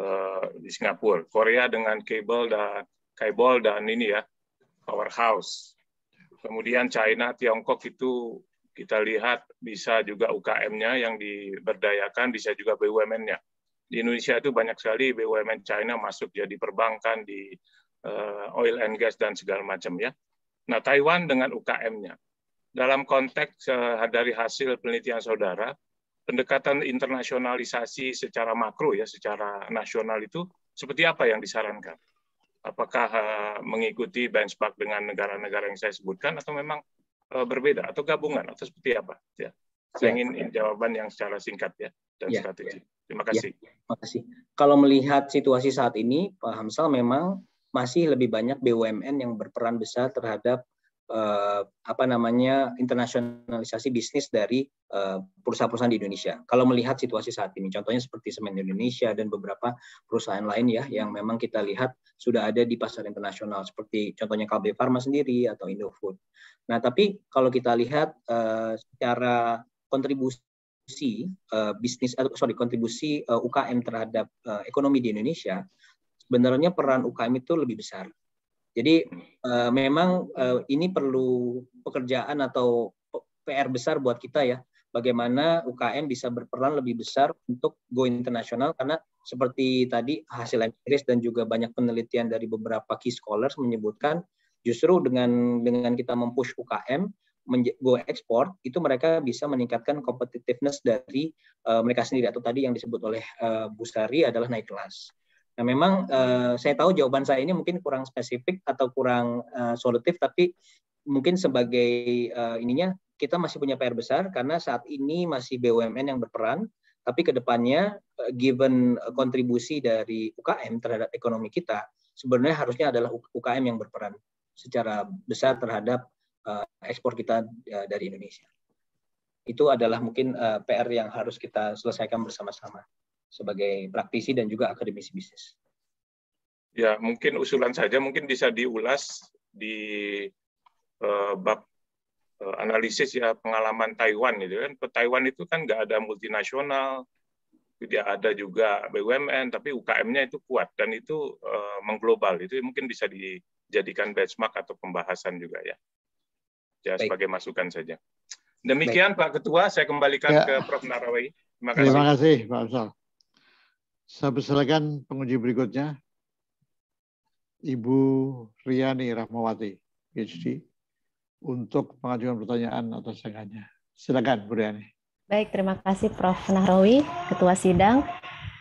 uh, di Singapura. Korea dengan kabel dan kabel dan ini ya powerhouse. Kemudian China, Tiongkok itu kita lihat bisa juga UKM-nya yang diberdayakan, bisa juga BUMN-nya. Di Indonesia itu banyak sekali BUMN China masuk jadi perbankan di Eh, oil and gas dan segala macam ya. Nah, Taiwan dengan UKM-nya. Dalam konteks eh, dari hasil penelitian saudara, pendekatan internasionalisasi secara makro ya, secara nasional itu seperti apa yang disarankan? Apakah eh, mengikuti benchmark dengan negara-negara yang saya sebutkan atau memang berbeda atau gabungan atau seperti apa? Ya. Saya ya. ingin ya. jawaban yang secara singkat ya dan ya, strategi. Ya. Terima kasih. Ya, terima kasih. Kalau melihat situasi saat ini, Pak Hamsal memang masih lebih banyak BUMN yang berperan besar terhadap eh, apa namanya internasionalisasi bisnis dari eh, perusahaan-perusahaan di Indonesia. Kalau melihat situasi saat ini, contohnya seperti Semen Indonesia dan beberapa perusahaan lain ya yang memang kita lihat sudah ada di pasar internasional seperti contohnya KB Pharma sendiri atau Indofood. Nah, tapi kalau kita lihat eh, secara kontribusi uh, bisnis atau eh, sorry kontribusi uh, UKM terhadap uh, ekonomi di Indonesia sebenarnya peran UKM itu lebih besar. Jadi uh, memang uh, ini perlu pekerjaan atau PR besar buat kita ya. Bagaimana UKM bisa berperan lebih besar untuk go internasional karena seperti tadi hasil empiris dan juga banyak penelitian dari beberapa key scholars menyebutkan justru dengan dengan kita mempush UKM go ekspor itu mereka bisa meningkatkan competitiveness dari uh, mereka sendiri atau tadi yang disebut oleh uh, Bu adalah naik kelas. Nah, memang uh, saya tahu jawaban saya ini mungkin kurang spesifik atau kurang uh, solutif, tapi mungkin sebagai uh, ininya kita masih punya PR besar karena saat ini masih BUMN yang berperan, tapi kedepannya uh, given kontribusi dari UKM terhadap ekonomi kita, sebenarnya harusnya adalah UKM yang berperan secara besar terhadap uh, ekspor kita uh, dari Indonesia. Itu adalah mungkin uh, PR yang harus kita selesaikan bersama-sama sebagai praktisi dan juga akademisi bisnis. Ya, mungkin usulan saja mungkin bisa diulas di uh, bab uh, analisis ya pengalaman Taiwan gitu kan. Taiwan itu kan nggak ada multinasional, tidak ada juga BUMN, tapi UKM-nya itu kuat dan itu uh, mengglobal. Itu mungkin bisa dijadikan benchmark atau pembahasan juga ya. Ya, Baik. sebagai masukan saja. Demikian Baik. Pak Ketua, saya kembalikan ya. ke Prof. Narawi. Terima kasih. Terima kasih Pak Ustaz. Saya persilakan penguji berikutnya. Ibu Riani Rahmawati, PhD, untuk pengajuan pertanyaan atau senganya. Silakan, Bu Riani. Baik, terima kasih Prof. Nahrawi, Ketua Sidang.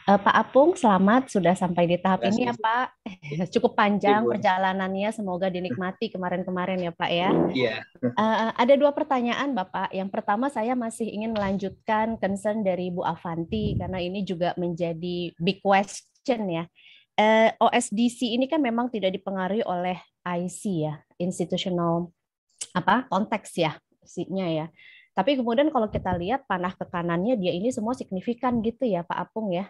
Uh, Pak Apung, selamat sudah sampai di tahap Terima ini ya Pak. Cukup panjang iya, perjalanannya, semoga dinikmati kemarin-kemarin ya Pak ya. Iya. Uh, ada dua pertanyaan Bapak. Yang pertama saya masih ingin melanjutkan concern dari Bu Avanti karena ini juga menjadi big question ya. Uh, eh, OSDC ini kan memang tidak dipengaruhi oleh IC ya, institutional apa konteks ya, isinya ya. Tapi kemudian kalau kita lihat panah ke kanannya dia ini semua signifikan gitu ya Pak Apung ya.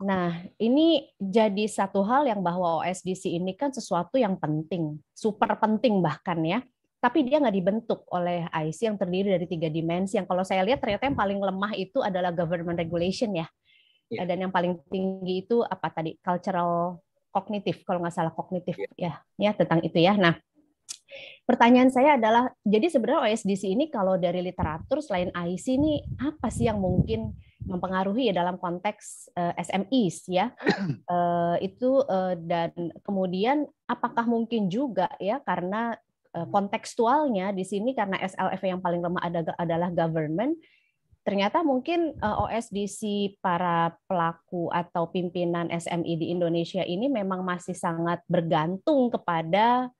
Nah, ini jadi satu hal yang bahwa OSDC ini kan sesuatu yang penting, super penting bahkan ya. Tapi dia nggak dibentuk oleh IC yang terdiri dari tiga dimensi. Yang kalau saya lihat ternyata yang paling lemah itu adalah government regulation ya. ya. Dan yang paling tinggi itu apa tadi? Cultural kognitif kalau nggak salah kognitif ya. ya, ya tentang itu ya. Nah, Pertanyaan saya adalah, jadi sebenarnya OSDC ini kalau dari literatur selain IC ini apa sih yang mungkin mempengaruhi ya dalam konteks uh, eh, SMEs ya uh, itu uh, dan kemudian apakah mungkin juga ya karena uh, kontekstualnya di sini karena SLF yang paling lemah ada, adalah government ternyata mungkin uh, OSDC para pelaku atau pimpinan SME di Indonesia ini memang masih sangat bergantung kepada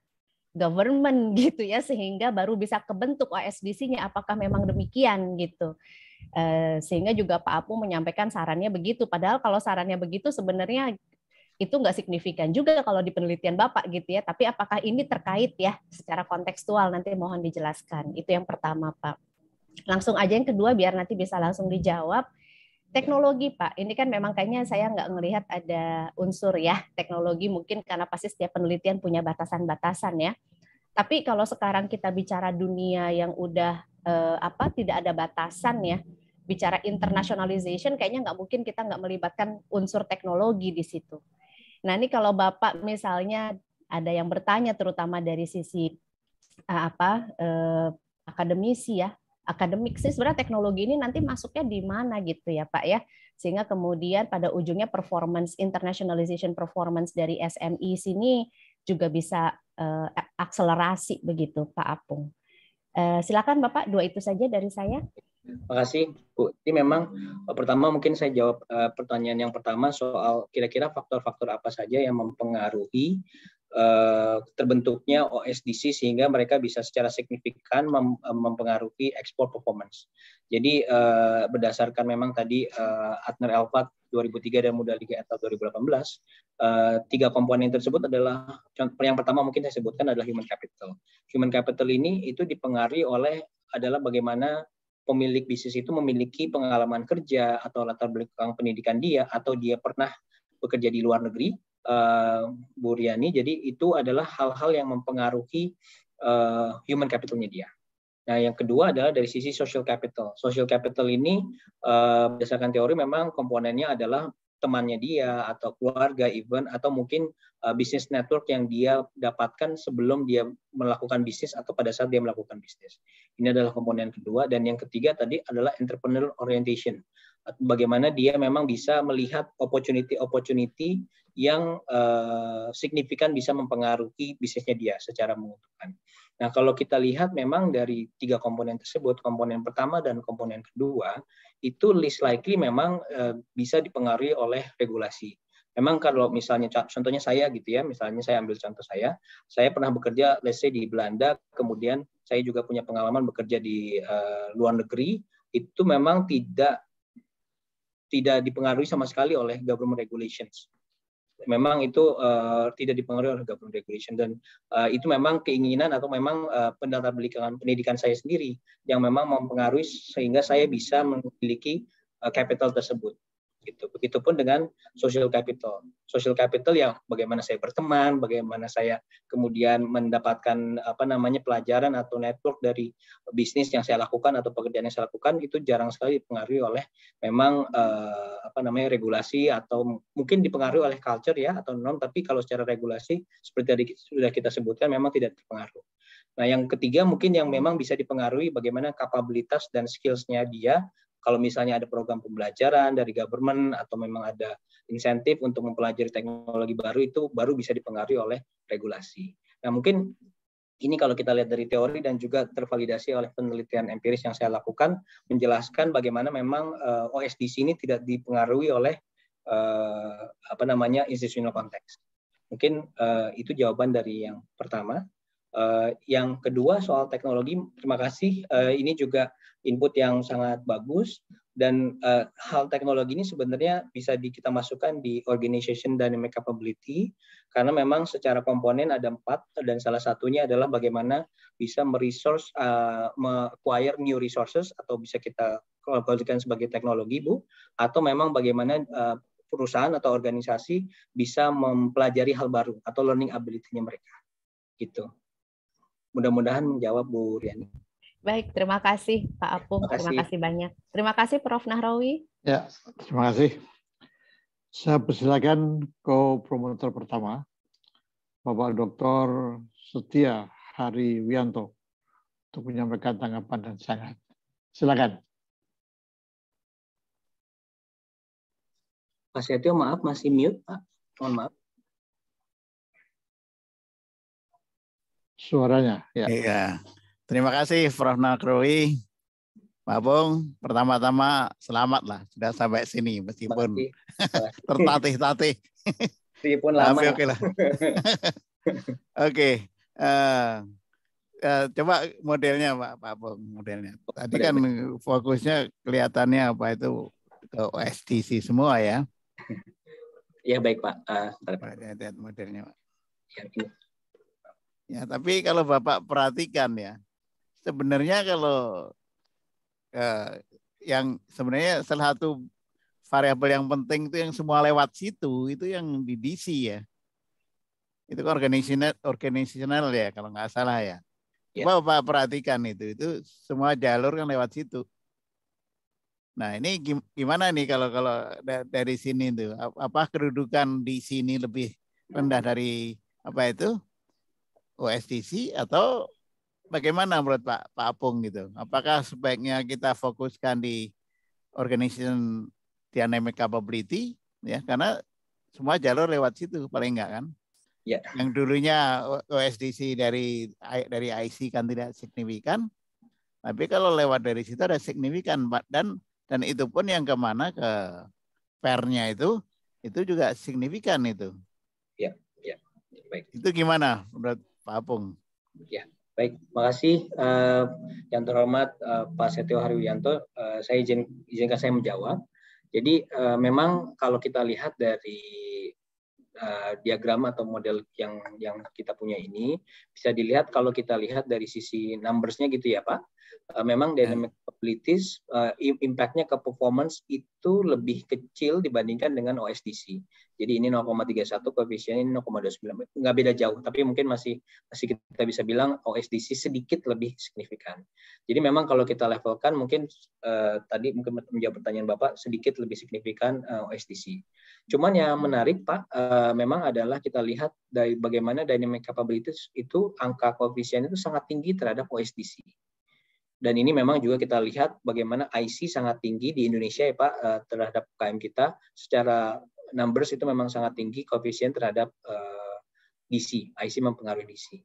government gitu ya sehingga baru bisa kebentuk OSDC-nya apakah memang demikian gitu eh, sehingga juga Pak Apu menyampaikan sarannya begitu padahal kalau sarannya begitu sebenarnya itu nggak signifikan juga kalau di penelitian Bapak gitu ya tapi apakah ini terkait ya secara kontekstual nanti mohon dijelaskan itu yang pertama Pak langsung aja yang kedua biar nanti bisa langsung dijawab Iya. Teknologi Pak, ini kan memang kayaknya saya nggak melihat ada unsur ya teknologi mungkin karena pasti setiap penelitian punya batasan-batasan ya. Tapi kalau sekarang kita bicara dunia yang udah eh, apa tidak ada batasan ya, bicara internationalization kayaknya nggak mungkin kita nggak melibatkan unsur teknologi di situ. Nah ini kalau Bapak misalnya ada yang bertanya terutama dari sisi eh, apa eh, akademisi ya akademik sih sebenarnya teknologi ini nanti masuknya di mana gitu ya Pak ya sehingga kemudian pada ujungnya performance internationalization performance dari SMI e sini juga bisa uh, akselerasi begitu Pak Apung. Uh, silakan Bapak dua itu saja dari saya. Terima kasih Bu. Ini memang eh, pertama mungkin saya jawab uh, pertanyaan yang pertama soal kira-kira faktor-faktor apa saja yang mempengaruhi Eh, terbentuknya OSDC sehingga mereka bisa secara signifikan eh, mempengaruhi ekspor performance. Jadi eh, berdasarkan memang tadi uh, Atner Alfat 2003 dan Muda Liga Eta 2018, tiga komponen tersebut adalah contoh yang pertama mungkin saya sebutkan adalah human capital. Human capital ini itu dipengaruhi oleh adalah bagaimana pemilik bisnis itu memiliki pengalaman kerja atau latar belakang pendidikan dia atau dia pernah bekerja di luar negeri Eh, Bu Riani. Jadi itu adalah hal-hal yang mempengaruhi uh, human capitalnya dia. Nah, yang kedua adalah dari sisi social capital. Social capital ini uh, berdasarkan teori memang komponennya adalah temannya dia atau keluarga even atau mungkin uh, bisnis network yang dia dapatkan sebelum dia melakukan bisnis atau pada saat dia melakukan bisnis. Ini adalah komponen kedua dan yang ketiga tadi adalah entrepreneurial orientation bagaimana dia memang bisa melihat opportunity-opportunity yang uh, signifikan bisa mempengaruhi bisnisnya dia secara menguntungkan. Nah, kalau kita lihat memang dari tiga komponen tersebut, komponen pertama dan komponen kedua, itu least likely memang uh, bisa dipengaruhi oleh regulasi. Memang kalau misalnya contohnya saya gitu ya, misalnya saya ambil contoh saya, saya pernah bekerja let's say di Belanda, kemudian saya juga punya pengalaman bekerja di uh, luar negeri, itu memang tidak tidak dipengaruhi sama sekali oleh government regulations. Memang itu uh, tidak dipengaruhi oleh government regulation dan uh, itu memang keinginan atau memang uh, pendidikan pendidikan saya sendiri yang memang mempengaruhi sehingga saya bisa memiliki uh, capital tersebut gitu. Begitupun dengan social capital. Social capital yang bagaimana saya berteman, bagaimana saya kemudian mendapatkan apa namanya pelajaran atau network dari bisnis yang saya lakukan atau pekerjaan yang saya lakukan itu jarang sekali dipengaruhi oleh memang eh, apa namanya regulasi atau mungkin dipengaruhi oleh culture ya atau norm tapi kalau secara regulasi seperti tadi sudah kita sebutkan memang tidak terpengaruh. Nah, yang ketiga mungkin yang memang bisa dipengaruhi bagaimana kapabilitas dan skills-nya dia kalau misalnya ada program pembelajaran dari government atau memang ada insentif untuk mempelajari teknologi baru itu baru bisa dipengaruhi oleh regulasi. Nah, mungkin ini kalau kita lihat dari teori dan juga tervalidasi oleh penelitian empiris yang saya lakukan menjelaskan bagaimana memang uh, eh, OSDC ini tidak dipengaruhi oleh uh, apa namanya institutional konteks. Mungkin uh, itu jawaban dari yang pertama. Eh, yang kedua soal teknologi, terima kasih. Uh, ini juga input yang sangat bagus dan uh, hal teknologi ini sebenarnya bisa di, kita masukkan di organization dynamic capability karena memang secara komponen ada empat dan salah satunya adalah bagaimana bisa meresource, uh, acquire new resources atau bisa kita kualifikasikan sebagai teknologi bu atau memang bagaimana uh, perusahaan atau organisasi bisa mempelajari hal baru atau learning ability-nya mereka gitu mudah-mudahan menjawab Bu Riani. Baik, terima kasih Pak Apung. Terima kasih. terima kasih banyak. Terima kasih Prof. Nahrawi. Ya, terima kasih. Saya persilakan ke promotor pertama, Bapak Dr. Setia Hari Wianto, untuk menyampaikan tanggapan dan sangat. Silakan. Pak Setio, maaf masih mute, Pak. Mohon maaf. suaranya. Ya. Iya. Terima kasih Prof. Nakrowi. Pak Bung, pertama-tama selamat lah sudah sampai sini meskipun tertatih-tatih. Meskipun lama. oke lah. oke. Uh, uh, coba modelnya Pak, Pak Bung, modelnya. Tadi kan fokusnya kelihatannya apa itu ke OSDC semua ya. Ya baik Pak. Uh, ah, Lihat modelnya Pak. Ya, ini. Ya, tapi kalau Bapak perhatikan ya, sebenarnya kalau eh, yang sebenarnya salah satu variabel yang penting itu yang semua lewat situ itu yang di DC ya. Itu organisional organisational ya kalau nggak salah ya. Yeah. Bapak perhatikan itu itu semua jalur kan lewat situ. Nah ini gimana nih kalau kalau dari sini itu apa kedudukan di sini lebih rendah dari apa itu USDC atau bagaimana menurut Pak Pak Apung gitu? Apakah sebaiknya kita fokuskan di organization dynamic capability ya karena semua jalur lewat situ paling enggak kan? Ya. Yang dulunya OSDC dari dari IC kan tidak signifikan, tapi kalau lewat dari situ ada signifikan Pak dan dan itu pun yang kemana ke pernya itu itu juga signifikan itu. Ya, ya. Baik. Itu gimana menurut Pak Apung. Ya, baik. Terima kasih uh, yang terhormat uh, Pak Setio Harwiyanto. Uh, eh, saya izin, izinkan saya menjawab. Jadi uh, memang kalau kita lihat dari uh, diagram atau model yang yang kita punya ini bisa dilihat kalau kita lihat dari sisi numbersnya gitu ya Pak. Uh, memang ya. dynamic capabilities uh, impactnya ke performance itu lebih kecil dibandingkan dengan OSDC. Jadi ini 0,31 koefisien ini 0,29. Nggak beda jauh, tapi mungkin masih masih kita bisa bilang OSDC sedikit lebih signifikan. Jadi memang kalau kita levelkan mungkin eh, tadi mungkin menjawab pertanyaan Bapak sedikit lebih signifikan eh, OSDC. Cuman yang menarik Pak eh, memang adalah kita lihat dari bagaimana dynamic capabilities itu angka koefisien itu sangat tinggi terhadap OSDC. Dan ini memang juga kita lihat bagaimana IC sangat tinggi di Indonesia ya Pak eh, terhadap KM kita secara numbers itu memang sangat tinggi koefisien terhadap uh, eh, DC, IC mempengaruhi DC.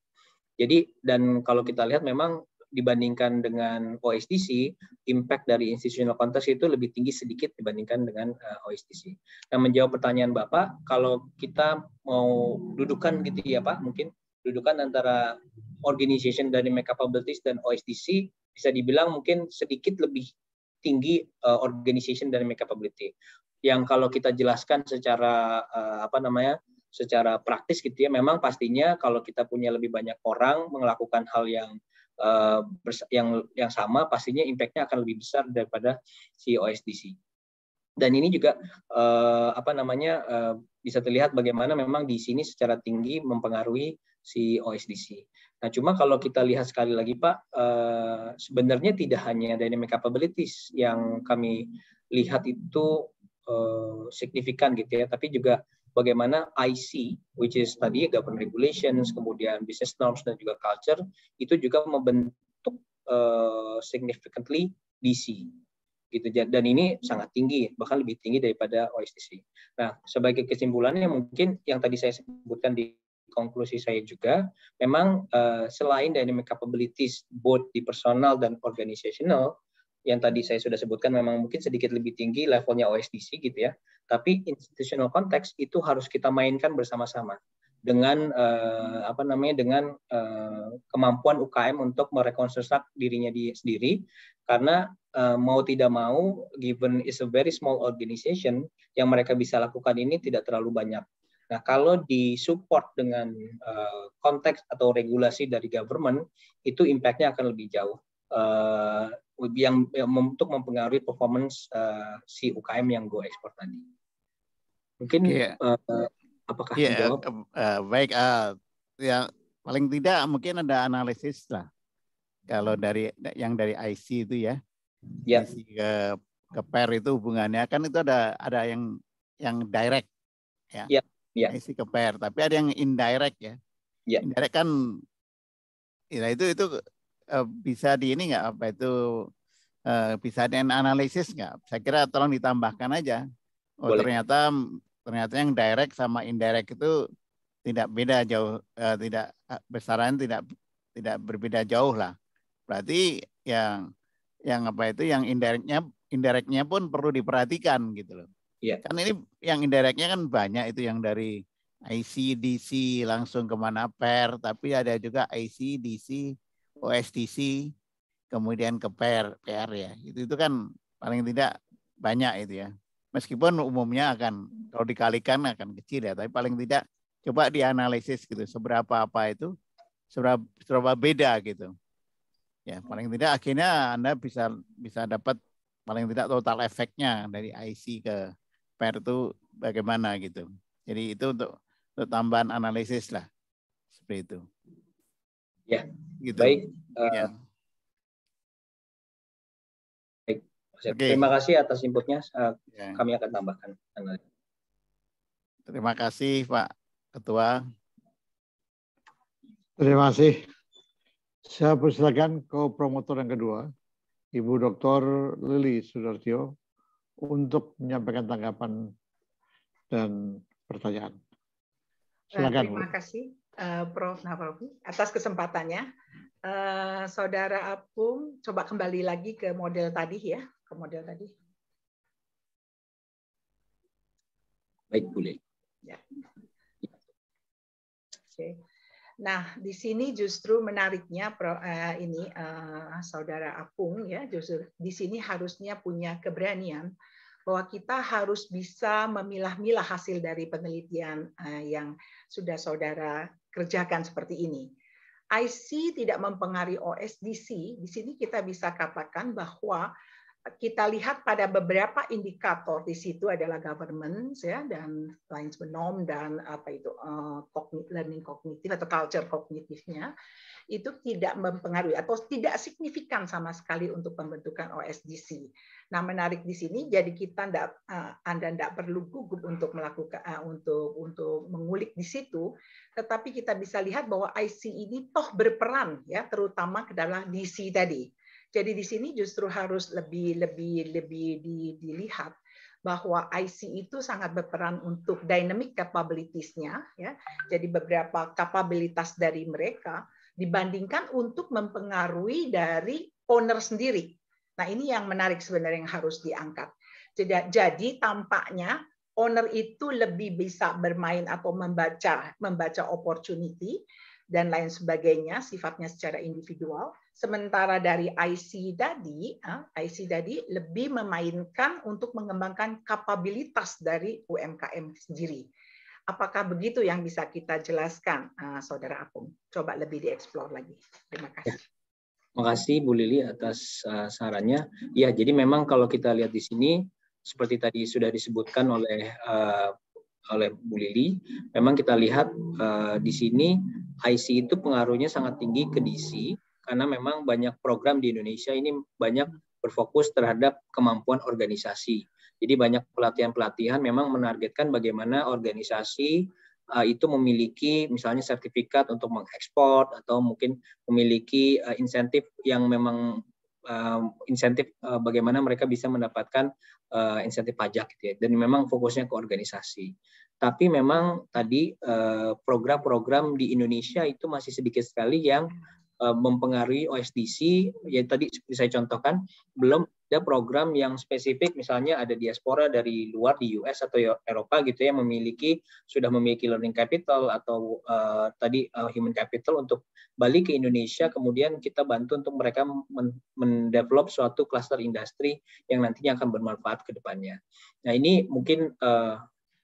Jadi dan kalau kita lihat memang dibandingkan dengan OSDC, impact dari institutional context itu lebih tinggi sedikit dibandingkan dengan uh, eh, OSDC. Nah, menjawab pertanyaan Bapak, kalau kita mau dudukan gitu ya Pak, mungkin dudukan antara organization dari make capabilities dan OSDC bisa dibilang mungkin sedikit lebih tinggi uh, organization dari capability yang kalau kita jelaskan secara uh, apa namanya secara praktis gitu ya memang pastinya kalau kita punya lebih banyak orang melakukan hal yang uh, yang yang sama pastinya impactnya akan lebih besar daripada si OSDC dan ini juga uh, apa namanya uh, bisa terlihat bagaimana memang di sini secara tinggi mempengaruhi si OSDC. Nah, cuma kalau kita lihat sekali lagi Pak, sebenarnya tidak hanya dynamic capabilities yang kami lihat itu uh, signifikan gitu ya, tapi juga bagaimana IC, which is tadi hmm. government regulations, kemudian business norms dan juga culture, itu juga membentuk uh, significantly DC gitu dan ini sangat tinggi bahkan lebih tinggi daripada OSTC. Nah sebagai kesimpulannya mungkin yang tadi saya sebutkan di konklusi saya juga memang uh, selain dynamic capabilities both di personal dan organizational yang tadi saya sudah sebutkan memang mungkin sedikit lebih tinggi levelnya OSDC gitu ya. Tapi institutional context itu harus kita mainkan bersama-sama dengan eh, apa namanya dengan eh, kemampuan UKM untuk merekonstruksi dirinya di, sendiri karena eh, mau tidak mau given is a very small organization yang mereka bisa lakukan ini tidak terlalu banyak. Nah, kalau disupport dengan eh, konteks atau regulasi dari government itu impactnya akan lebih jauh. Uh, yang, yang untuk mempengaruhi performance uh, si UKM yang go ekspor tadi. Mungkin yeah. Iya. uh, apakah yeah, iya, jawab? Uh, eh, uh, eh, baik, uh, ya paling tidak mungkin ada analisis lah kalau hmm. dari yang dari IC itu ya. yeah. IC ke ke pair e itu hubungannya kan itu ada ada yang yang direct ya. Ya. Yeah. IC ke pair, e tapi ada yang indirect ya. Ya. Indirect kan ya itu itu Eh, bisa di ini nggak apa itu eh, bisa di analisis nggak? Saya kira tolong ditambahkan aja. Oh ternyata ternyata yang direct sama indirect itu tidak beda jauh, eh, tidak besaran tidak tidak berbeda jauh lah. Berarti yang yang apa itu yang indirectnya indirectnya pun perlu diperhatikan gitu loh. Iya. Kan ini yang indirectnya kan banyak itu yang dari ICDC langsung kemana per, tapi ada juga ICDC OSDC, kemudian ke PR, PR ya. Itu, itu kan paling tidak banyak itu ya. Meskipun umumnya akan kalau dikalikan akan kecil ya, tapi paling tidak coba dianalisis gitu seberapa apa itu seberapa, seberapa beda gitu. Ya, paling tidak akhirnya Anda bisa bisa dapat paling tidak total efeknya dari IC ke PR itu bagaimana gitu. Jadi itu untuk, untuk tambahan analisis lah seperti itu. Ya, gitu. baik. Uh, ya. Baik. Okay. Terima kasih atas inputnya. Uh, ya. Kami akan tambahkan. Terima kasih Pak Ketua. Terima kasih. Saya persilakan ke promotor yang kedua, Ibu Dr. Lili Sudartyo, untuk menyampaikan tanggapan dan pertanyaan. Eh, Silakan. Terima kasih. Eh, Prof. Nawawi atas kesempatannya. Uh, Saudara Apung, coba kembali lagi ke model tadi ya, ke model tadi. Baik, boleh. Ya. Oke. Okay. Nah, di sini justru menariknya uh, ini uh, Saudara Apung ya, justru di sini harusnya punya keberanian bahwa kita harus bisa memilah-milah hasil dari penelitian yang sudah saudara kerjakan seperti ini. IC tidak mempengaruhi OSDC. Di sini kita bisa katakan bahwa kita lihat pada beberapa indikator di situ adalah governance ya dan lain genome dan apa itu uh, learning kognitif atau culture kognitifnya itu tidak mempengaruhi atau tidak signifikan sama sekali untuk pembentukan OSDC. Nah menarik di sini jadi kita tidak uh, eh, anda tidak perlu gugup untuk melakukan uh, eh, untuk untuk mengulik di situ, tetapi kita bisa lihat bahwa IC ini toh berperan ya terutama ke dalam DC tadi jadi di sini justru harus lebih lebih lebih dilihat bahwa IC itu sangat berperan untuk dynamic capabilities-nya ya. Jadi beberapa kapabilitas dari mereka dibandingkan untuk mempengaruhi dari owner sendiri. Nah, ini yang menarik sebenarnya yang harus diangkat. jadi tampaknya owner itu lebih bisa bermain atau membaca membaca opportunity dan lain sebagainya sifatnya secara individual Sementara dari IC tadi, ya, IC tadi lebih memainkan untuk mengembangkan kapabilitas dari UMKM sendiri. Apakah begitu yang bisa kita jelaskan, eh, Saudara Apung? Coba lebih dieksplor lagi. Terima kasih. Ya. Terima kasih Bu Lili atas eh, sarannya. Ya, jadi memang kalau kita lihat di sini, seperti tadi sudah disebutkan oleh eh, oleh Bu Lili, memang kita lihat uh, di sini IC itu pengaruhnya sangat tinggi ke DC karena memang banyak program di Indonesia ini banyak berfokus terhadap kemampuan organisasi. Jadi banyak pelatihan-pelatihan memang menargetkan bagaimana organisasi eh, itu memiliki misalnya sertifikat untuk mengekspor atau mungkin memiliki eh, insentif yang memang eh, insentif bagaimana mereka bisa mendapatkan insentif pajak gitu ya. Dan memang fokusnya ke organisasi. Tapi memang tadi program-program di Indonesia itu masih sedikit sekali yang Eh, mempengaruhi OSDC ya tadi seperti saya contohkan belum ada program yang spesifik misalnya ada diaspora dari luar di US atau Eropa gitu ya memiliki sudah memiliki learning capital atau uh, tadi uh, human capital untuk balik ke Indonesia kemudian kita bantu untuk mereka men mendevelop suatu cluster industri yang nantinya akan bermanfaat ke depannya. Nah, ini mungkin uh,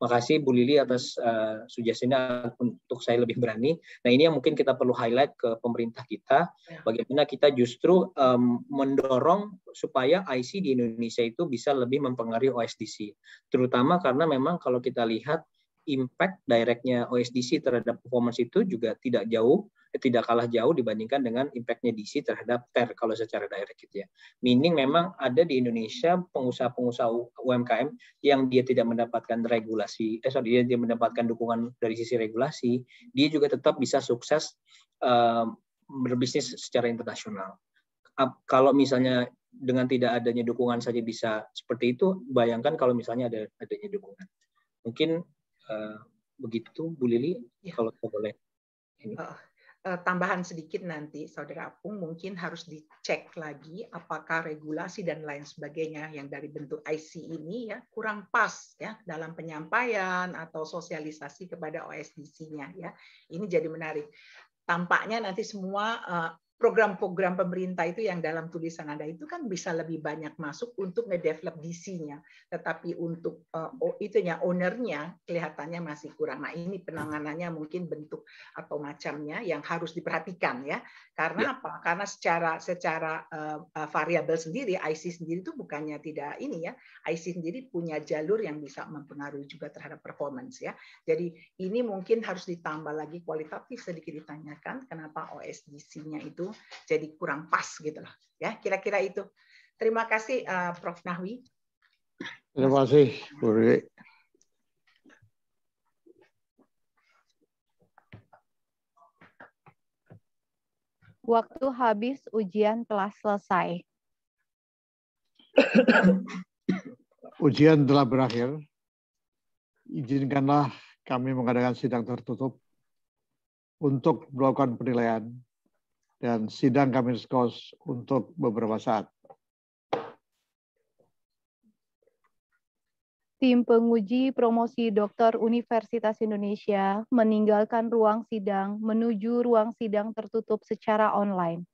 Makasih Bu Lili atas uh, sugestinya untuk saya lebih berani. Nah ini yang mungkin kita perlu highlight ke pemerintah kita, ya. bagaimana kita justru um, mendorong supaya IC di Indonesia itu bisa lebih mempengaruhi OSDC. Terutama karena memang kalau kita lihat impact directnya OSDC terhadap performance itu juga tidak jauh tidak kalah jauh dibandingkan dengan impactnya DC terhadap TER kalau secara direct gitu ya. Meaning memang ada di Indonesia pengusaha-pengusaha UMKM yang dia tidak mendapatkan regulasi, eh sorry, dia, mendapatkan dukungan dari sisi regulasi, dia juga tetap bisa sukses uh, berbisnis secara internasional. Ap, kalau misalnya dengan tidak adanya dukungan saja bisa seperti itu, bayangkan kalau misalnya ada adanya dukungan. Mungkin uh, begitu Bu Lili, ya. kalau boleh. Ini. Uh Eh, tambahan sedikit nanti, Saudara Apung, mungkin harus dicek lagi apakah regulasi dan lain sebagainya yang dari bentuk IC ini ya kurang pas ya dalam penyampaian atau sosialisasi kepada OSDC-nya ya. Ini jadi menarik. Tampaknya nanti semua eh, program-program pemerintah itu yang dalam tulisan Anda itu kan bisa lebih banyak masuk untuk ngedevelop visinya, tetapi untuk uh, itunya ownernya kelihatannya masih kurang. Nah ini penanganannya mungkin bentuk atau macamnya yang harus diperhatikan ya. Karena ya. apa? Karena secara secara uh, variabel sendiri IC sendiri itu bukannya tidak ini ya. IC sendiri punya jalur yang bisa mempengaruhi juga terhadap performance ya. Jadi ini mungkin harus ditambah lagi kualitatif sedikit ditanyakan kenapa OSDC-nya itu jadi kurang pas gitu loh. Ya, kira-kira itu. Terima kasih uh, Prof Nahwi. Terima kasih Bu Riri. Waktu habis ujian telah selesai. ujian telah berakhir. Izinkanlah kami mengadakan sidang tertutup untuk melakukan penilaian dan sidang kami skos untuk beberapa saat. Tim penguji promosi dokter Universitas Indonesia meninggalkan ruang sidang menuju ruang sidang tertutup secara online.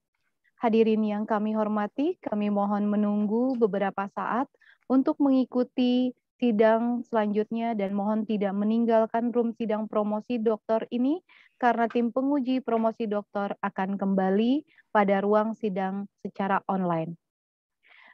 Hadirin yang kami hormati, kami mohon menunggu beberapa saat untuk mengikuti sidang selanjutnya dan mohon tidak meninggalkan room sidang promosi dokter ini karena tim penguji promosi doktor akan kembali pada ruang sidang secara online.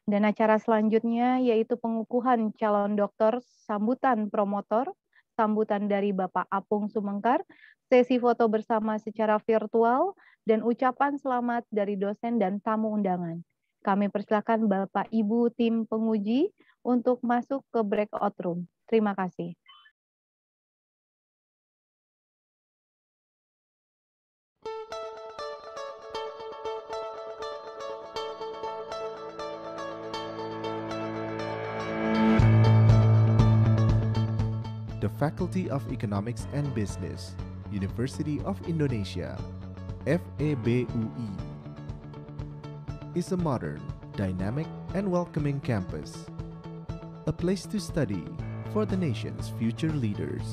Dan acara selanjutnya yaitu pengukuhan calon doktor sambutan promotor, sambutan dari Bapak Apung Sumengkar, sesi foto bersama secara virtual, dan ucapan selamat dari dosen dan tamu undangan. Kami persilakan Bapak Ibu tim penguji untuk masuk ke breakout room. Terima kasih. the Faculty of Economics and Business, University of Indonesia, FABUI, is a modern, dynamic, and welcoming campus, a place to study for the nation's future leaders.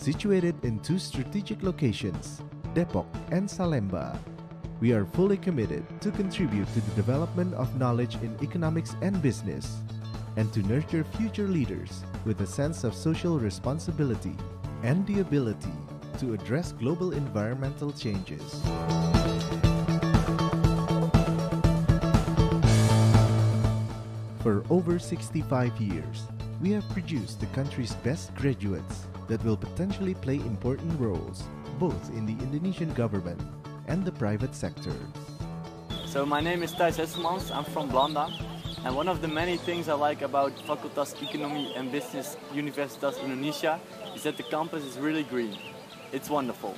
Situated in two strategic locations, Depok and Salemba, we are fully committed to contribute to the development of knowledge in economics and business, and to nurture future leaders with a sense of social responsibility and the ability to address global environmental changes. For over 65 years, we have produced the country's best graduates that will potentially play important roles both in the Indonesian government and the private sector. So my name is Thijs Hesselmans, I'm from Blanda. And one of the many things I like about Facultas Economy and Business Universitas Indonesia is that the campus is really green. It's wonderful.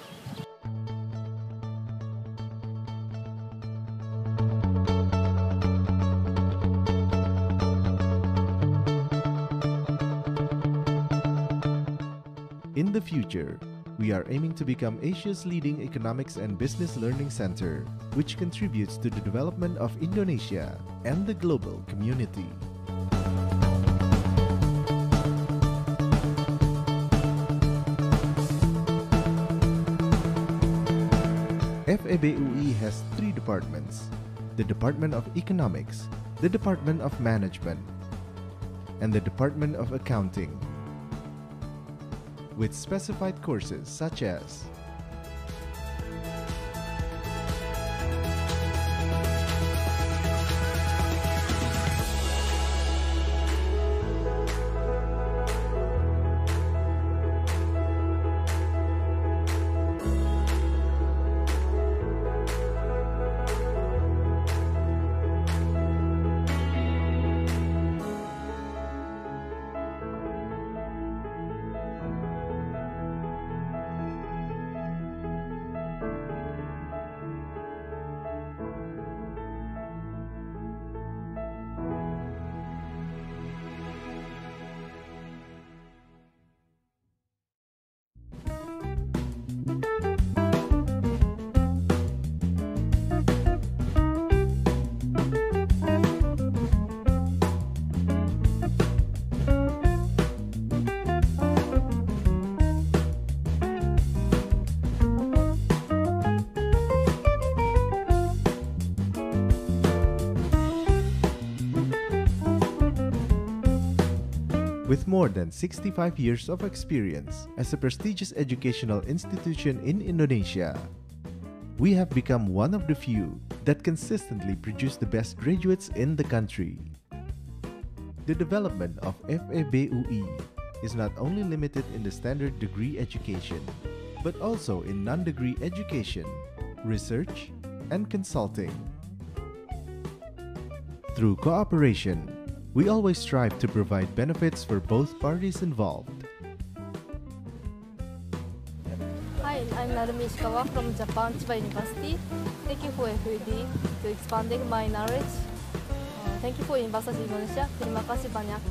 In the future, we are aiming to become Asia's leading economics and business learning center, which contributes to the development of Indonesia and the global community. FABUE has three departments, the Department of Economics, the Department of Management, and the Department of Accounting with specified courses such as With more than 65 years of experience as a prestigious educational institution in Indonesia, we have become one of the few that consistently produce the best graduates in the country. The development of FEBUE is not only limited in the standard degree education, but also in non-degree education, research, and consulting. Through cooperation, we always strive to provide benefits for both parties involved. Hi, I'm Narumi Ishikawa from Japan Chiba University. Thank you for FED to expanding my knowledge. thank you for Universitas Indonesia. Terima kasih banyak.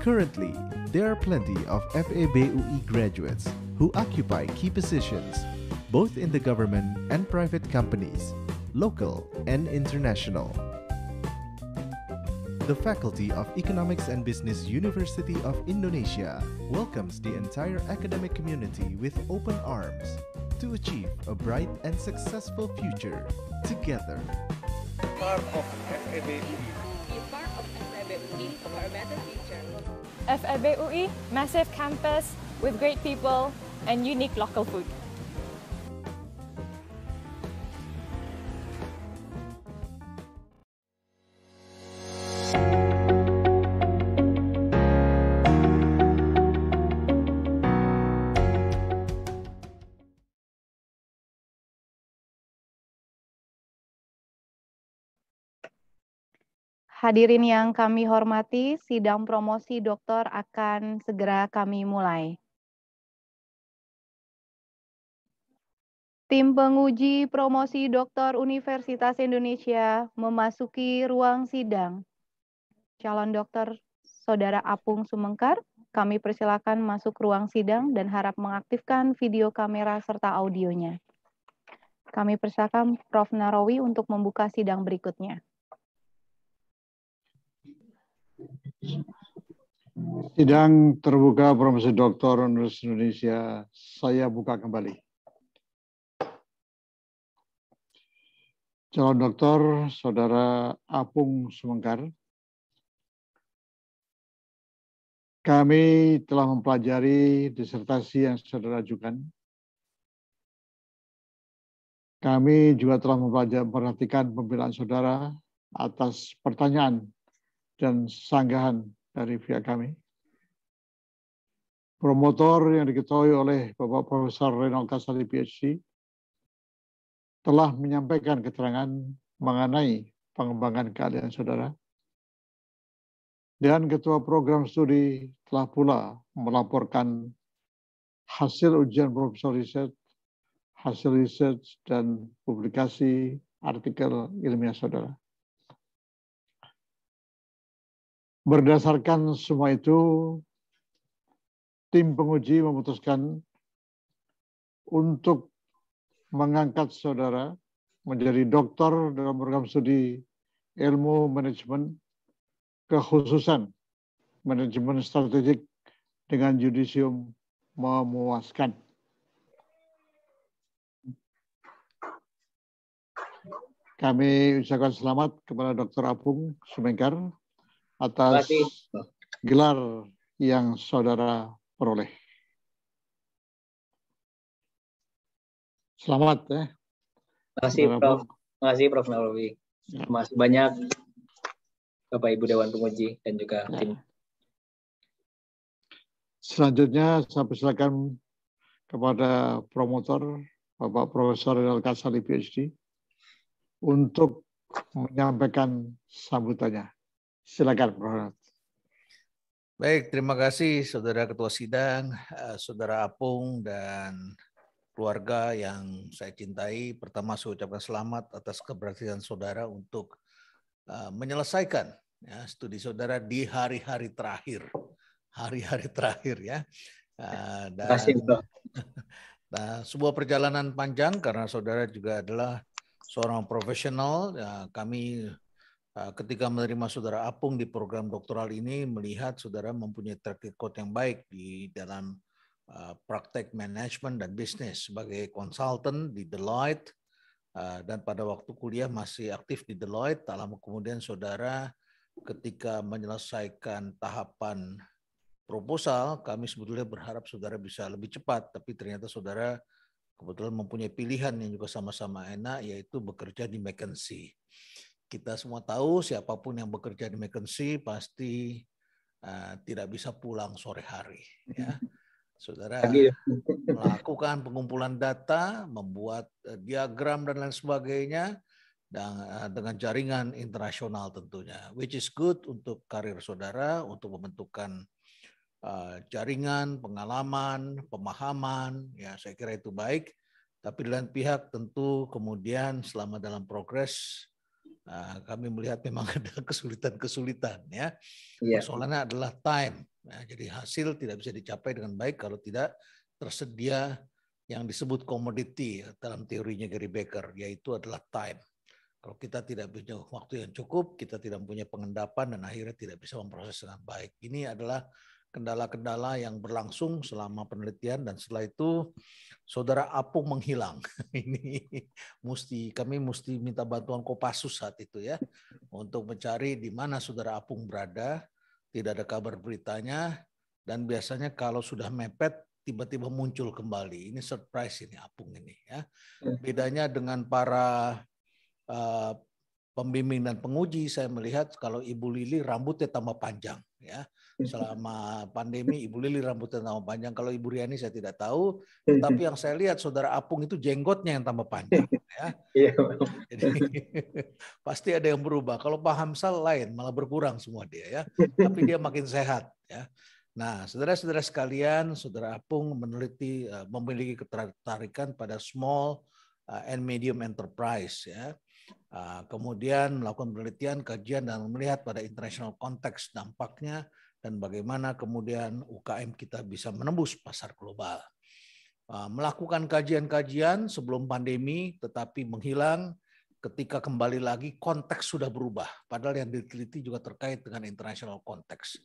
Currently, there are plenty of FABUE graduates who occupy key positions, both in the government and private companies, local, and international. The Faculty of Economics and Business University of Indonesia welcomes the entire academic community with open arms to achieve a bright and successful future together. Part of FABUI. Part of for a better future. massive campus with great people and unique local food. Hadirin yang kami hormati, sidang promosi dokter akan segera kami mulai. Tim penguji promosi dokter Universitas Indonesia memasuki ruang sidang. Calon dokter Saudara Apung Sumengkar, kami persilakan masuk ruang sidang dan harap mengaktifkan video kamera serta audionya. Kami persilakan Prof. Narowi untuk membuka sidang berikutnya. Sidang terbuka Profesor Dr. Universitas Indonesia, saya buka kembali. Calon dokter Saudara Apung Sumengkar. Kami telah mempelajari disertasi yang saudara ajukan. Kami juga telah memperhatikan pembelaan saudara atas pertanyaan dan sanggahan dari pihak kami. Promotor yang diketahui oleh Bapak Profesor Renal Kasali PhD telah menyampaikan keterangan mengenai pengembangan keadaan saudara. Dan Ketua Program Studi telah pula melaporkan hasil ujian Profesor Riset, hasil riset dan publikasi artikel ilmiah saudara. Berdasarkan semua itu, tim penguji memutuskan untuk mengangkat saudara menjadi doktor dalam program studi ilmu manajemen kekhususan manajemen strategik dengan judisium memuaskan. Kami ucapkan selamat kepada Dr. Apung Sumengkar atas gelar yang saudara peroleh. Selamat ya. Terima kasih Prof. Terima kasih Prof. Nawawi. Terima ya. kasih banyak Bapak Ibu Dewan Penguji dan juga ya. tim. Selanjutnya saya persilakan kepada promotor Bapak Profesor Rinal Kasali PhD untuk menyampaikan sambutannya. Silakan, Prof. Baik, terima kasih Saudara Ketua Sidang, eh, Saudara Apung, dan keluarga yang saya cintai. Pertama, saya ucapkan selamat atas keberhasilan Saudara untuk eh, menyelesaikan ya, studi Saudara di hari-hari terakhir. Hari-hari terakhir ya. Eh, dan, kasih, nah, sebuah perjalanan panjang karena Saudara juga adalah seorang profesional. Ya, kami Eh, ketika menerima saudara Apung di program doktoral ini melihat saudara mempunyai track record yang baik di dalam eh, praktek manajemen dan bisnis sebagai konsultan di Deloitte eh, dan pada waktu kuliah masih aktif di Deloitte tak lama kemudian saudara ketika menyelesaikan tahapan proposal kami sebetulnya berharap saudara bisa lebih cepat tapi ternyata saudara kebetulan mempunyai pilihan yang juga sama-sama enak yaitu bekerja di McKinsey kita semua tahu siapapun yang bekerja di McKinsey pasti uh, tidak bisa pulang sore hari. Ya. Saudara ya. melakukan pengumpulan data, membuat eh, diagram dan lain sebagainya, dan uh, dengan jaringan internasional tentunya, which is good untuk karir saudara untuk pembentukan uh, jaringan, pengalaman, pemahaman. Ya, saya kira itu baik. Tapi dengan pihak tentu kemudian selama dalam progres Nah, kami melihat memang ada kesulitan-kesulitan ya. Yeah. Persoalannya adalah time. Nah, jadi hasil tidak bisa dicapai dengan baik kalau tidak tersedia yang disebut komoditi dalam teorinya Gary Becker, yaitu adalah time. Kalau kita tidak punya waktu yang cukup, kita tidak punya pengendapan dan akhirnya tidak bisa memproses dengan baik. Ini adalah kendala-kendala yang berlangsung selama penelitian dan setelah itu saudara Apung menghilang. Ini mesti kami mesti minta bantuan Kopassus saat itu ya untuk mencari di mana saudara Apung berada, tidak ada kabar beritanya dan biasanya kalau sudah mepet tiba-tiba muncul kembali. Ini surprise ini Apung ini ya. Hmm. Bedanya dengan para uh, pembimbing dan penguji saya melihat kalau Ibu Lili rambutnya tambah panjang ya selama pandemi Ibu Lili rambutnya tambah panjang. Kalau Ibu Riani saya tidak tahu, hmm. tapi yang saya lihat Saudara Apung itu jenggotnya yang tambah panjang. Ya. Iya, Jadi pasti ada yang berubah. Kalau Pak Hamsal lain, malah berkurang semua dia ya. Tapi dia makin sehat ya. Nah, saudara-saudara sekalian, saudara Apung meneliti eh, memiliki ketertarikan pada small eh, and medium enterprise ya. Eh, kemudian melakukan penelitian, kajian dan melihat pada international konteks dampaknya dan bagaimana kemudian UKM kita bisa menembus pasar global. Ah, melakukan kajian-kajian sebelum pandemi tetapi menghilang ketika kembali lagi konteks sudah berubah. Padahal yang diteliti juga terkait dengan international konteks.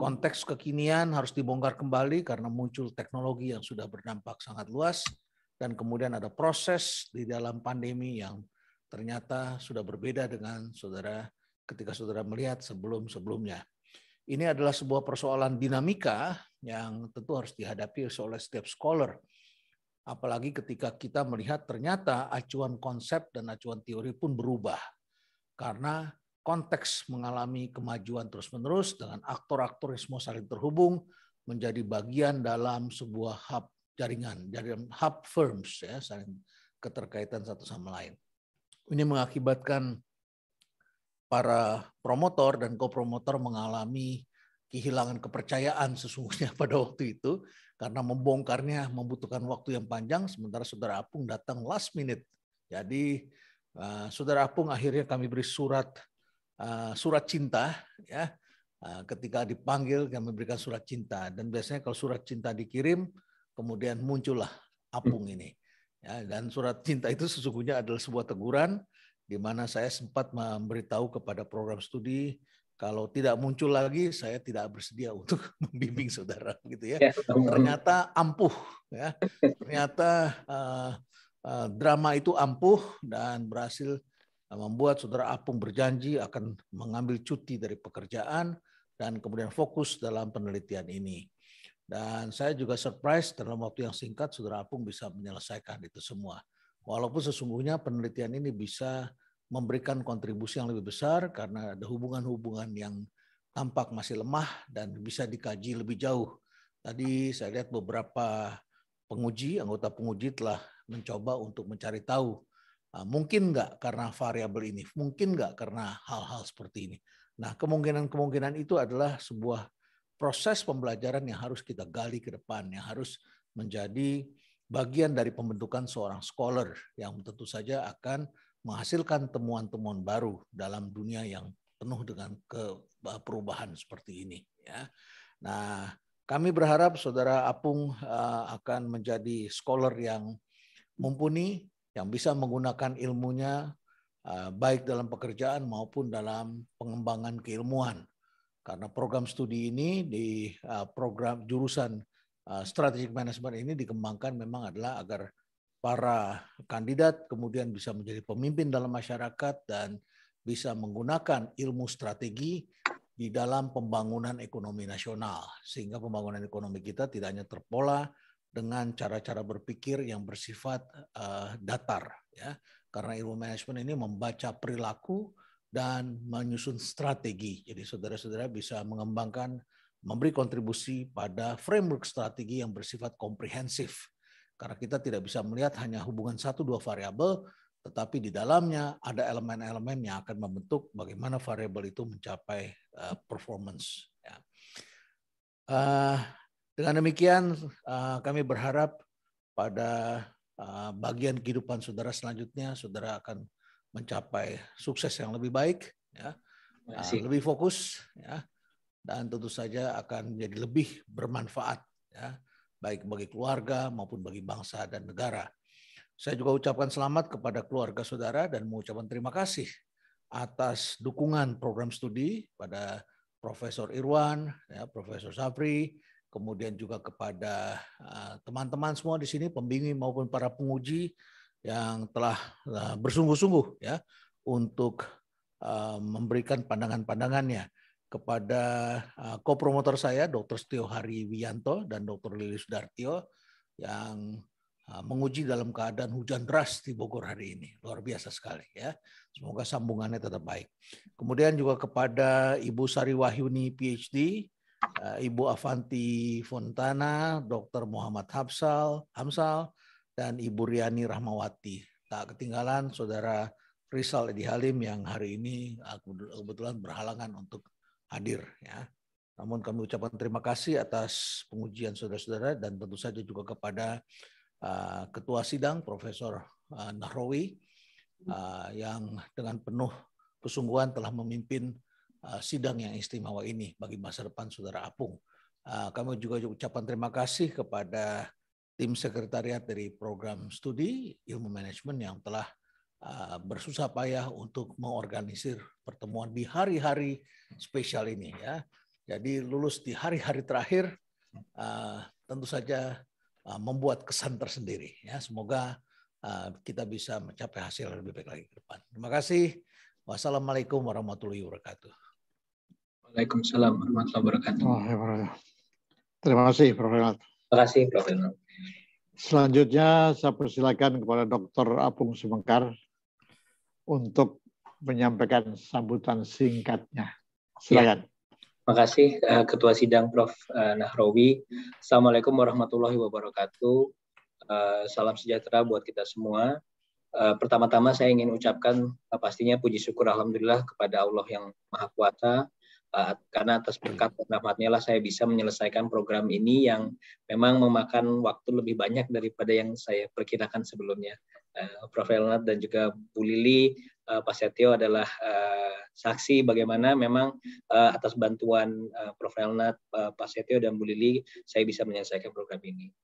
Konteks kekinian harus dibongkar kembali karena muncul teknologi yang sudah berdampak sangat luas dan kemudian ada proses di dalam pandemi yang ternyata sudah berbeda dengan saudara ketika saudara melihat sebelum-sebelumnya ini adalah sebuah persoalan dinamika yang tentu harus dihadapi oleh setiap scholar. Apalagi ketika kita melihat ternyata acuan konsep dan acuan teori pun berubah. Karena konteks mengalami kemajuan terus-menerus dengan aktor-aktor yang semua saling terhubung menjadi bagian dalam sebuah hub jaringan, jaringan hub firms ya, saling keterkaitan satu sama lain. Ini mengakibatkan para promotor dan kopromotor mengalami kehilangan kepercayaan sesungguhnya pada waktu itu karena membongkarnya membutuhkan waktu yang panjang sementara saudara Apung datang last minute. Jadi uh, saudara Apung akhirnya kami beri surat uh, surat cinta ya. Uh, ketika dipanggil kami berikan surat cinta dan biasanya kalau surat cinta dikirim kemudian muncullah Apung hmm. ini. Ya, dan surat cinta itu sesungguhnya adalah sebuah teguran di mana saya sempat memberitahu kepada program studi kalau tidak muncul lagi saya tidak bersedia untuk membimbing saudara gitu ya. ya Ternyata ampuh ya. Ternyata uh, uh, drama itu ampuh dan berhasil membuat saudara Apung berjanji akan mengambil cuti dari pekerjaan dan kemudian fokus dalam penelitian ini. Dan saya juga surprise dalam waktu yang singkat saudara Apung bisa menyelesaikan itu semua. Walaupun sesungguhnya penelitian ini bisa memberikan kontribusi yang lebih besar karena ada hubungan-hubungan yang tampak masih lemah dan bisa dikaji lebih jauh. Tadi saya lihat beberapa penguji, anggota penguji telah mencoba untuk mencari tahu ah, mungkin nggak karena variabel ini, mungkin nggak karena hal-hal seperti ini. Nah, kemungkinan-kemungkinan itu adalah sebuah proses pembelajaran yang harus kita gali ke depan, yang harus menjadi bagian dari pembentukan seorang scholar yang tentu saja akan menghasilkan temuan-temuan baru dalam dunia yang penuh dengan perubahan seperti ini ya. Nah, kami berharap saudara Apung eh, akan menjadi scholar yang mumpuni yang bisa menggunakan ilmunya eh, baik dalam pekerjaan maupun dalam pengembangan keilmuan. Karena program studi ini di eh, program jurusan strategic management ini dikembangkan memang adalah agar para kandidat kemudian bisa menjadi pemimpin dalam masyarakat dan bisa menggunakan ilmu strategi di dalam pembangunan ekonomi nasional sehingga pembangunan ekonomi kita tidak hanya terpola dengan cara-cara berpikir yang bersifat uh, datar ya karena ilmu manajemen ini membaca perilaku dan menyusun strategi jadi saudara-saudara bisa mengembangkan memberi kontribusi pada framework strategi yang bersifat komprehensif karena kita tidak bisa melihat hanya hubungan satu dua variabel, tetapi di dalamnya ada elemen-elemen yang akan membentuk bagaimana variabel itu mencapai eh, performance. Ya. Eh, dengan demikian, eh, kami berharap pada bagian kehidupan saudara selanjutnya, saudara akan mencapai sukses yang lebih baik, ya. lebih fokus, ya. dan tentu saja akan menjadi lebih bermanfaat. Ya baik bagi keluarga maupun bagi bangsa dan negara. Saya juga ucapkan selamat kepada keluarga saudara dan mengucapkan terima kasih atas dukungan program studi pada Profesor Irwan, ya, Profesor Safri, kemudian juga kepada eh, teman-teman uh, semua di sini, pembimbing maupun para penguji yang telah uh, bersungguh-sungguh ya untuk uh, memberikan pandangan-pandangannya kepada uh, eh, kopromotor saya Dr. Setio Hari Wianto dan Dr. Lilis Dartio yang uh, menguji dalam keadaan hujan deras di Bogor hari ini. Luar biasa sekali ya. Semoga sambungannya tetap baik. Kemudian juga kepada Ibu Sari Wahyuni PhD, eh, Ibu Avanti Fontana, Dr. Muhammad Hamsal, Hamsal dan Ibu Riani Rahmawati. Tak ketinggalan saudara Rizal Edi Halim yang hari ini kebetulan berhalangan untuk hadir ya. Namun kami ucapkan terima kasih atas pengujian saudara-saudara dan tentu saja juga kepada uh, ketua sidang Profesor uh, Nahrawi uh, yang dengan penuh kesungguhan telah memimpin uh, sidang yang istimewa ini bagi masa depan saudara Apung. Uh, kami juga ucapkan terima kasih kepada tim sekretariat dari program studi ilmu manajemen yang telah Eh, bersusah payah untuk mengorganisir pertemuan di hari-hari spesial ini ya. Jadi lulus di hari-hari terakhir eh, tentu saja eh, membuat kesan tersendiri ya. Semoga kita bisa mencapai hasil yang lebih baik lagi ke depan. Terima kasih. Wassalamualaikum warahmatullahi wabarakatuh. Waalaikumsalam warahmatullahi wabarakatuh. Ya, Terima kasih Prof. Terima kasih Prof. Selanjutnya saya persilakan kepada Dr. Apung Semengkar untuk menyampaikan sambutan singkatnya. Silakan. Ya. Terima kasih uh, Ketua Sidang Prof. Uh, Nahrawi. Assalamualaikum warahmatullahi wabarakatuh. Uh, salam sejahtera buat kita semua. Uh, pertama-tama saya ingin ucapkan uh, pastinya puji syukur alhamdulillah kepada Allah yang Maha Kuasa karena atas hmm. berkat dan rahmatnya lah saya bisa menyelesaikan program ini yang memang memakan waktu lebih banyak daripada yang saya perkirakan sebelumnya. Uh, Prof. Elnat dan juga Bu Lili, uh, Pak Setio adalah uh, saksi bagaimana memang uh, atas bantuan uh, Prof. Elnat, uh, Pak Setio, dan Bu Lili, saya bisa menyelesaikan program ini.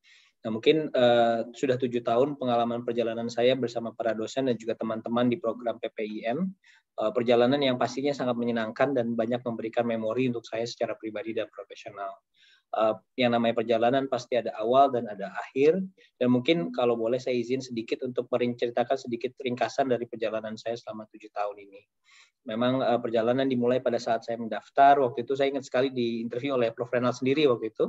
Nah, mungkin uh, sudah tujuh tahun pengalaman perjalanan saya bersama para dosen dan juga teman-teman di program PPIM. Uh, eh, perjalanan yang pastinya sangat menyenangkan dan banyak memberikan memori untuk saya secara pribadi dan profesional. Eh, yang namanya perjalanan pasti ada awal dan ada akhir. Dan mungkin kalau boleh saya izin sedikit untuk menceritakan sedikit ringkasan dari perjalanan saya selama tujuh tahun ini. Memang eh, perjalanan dimulai pada saat saya mendaftar. Waktu itu saya ingat sekali di interview oleh Prof. Renal sendiri waktu itu.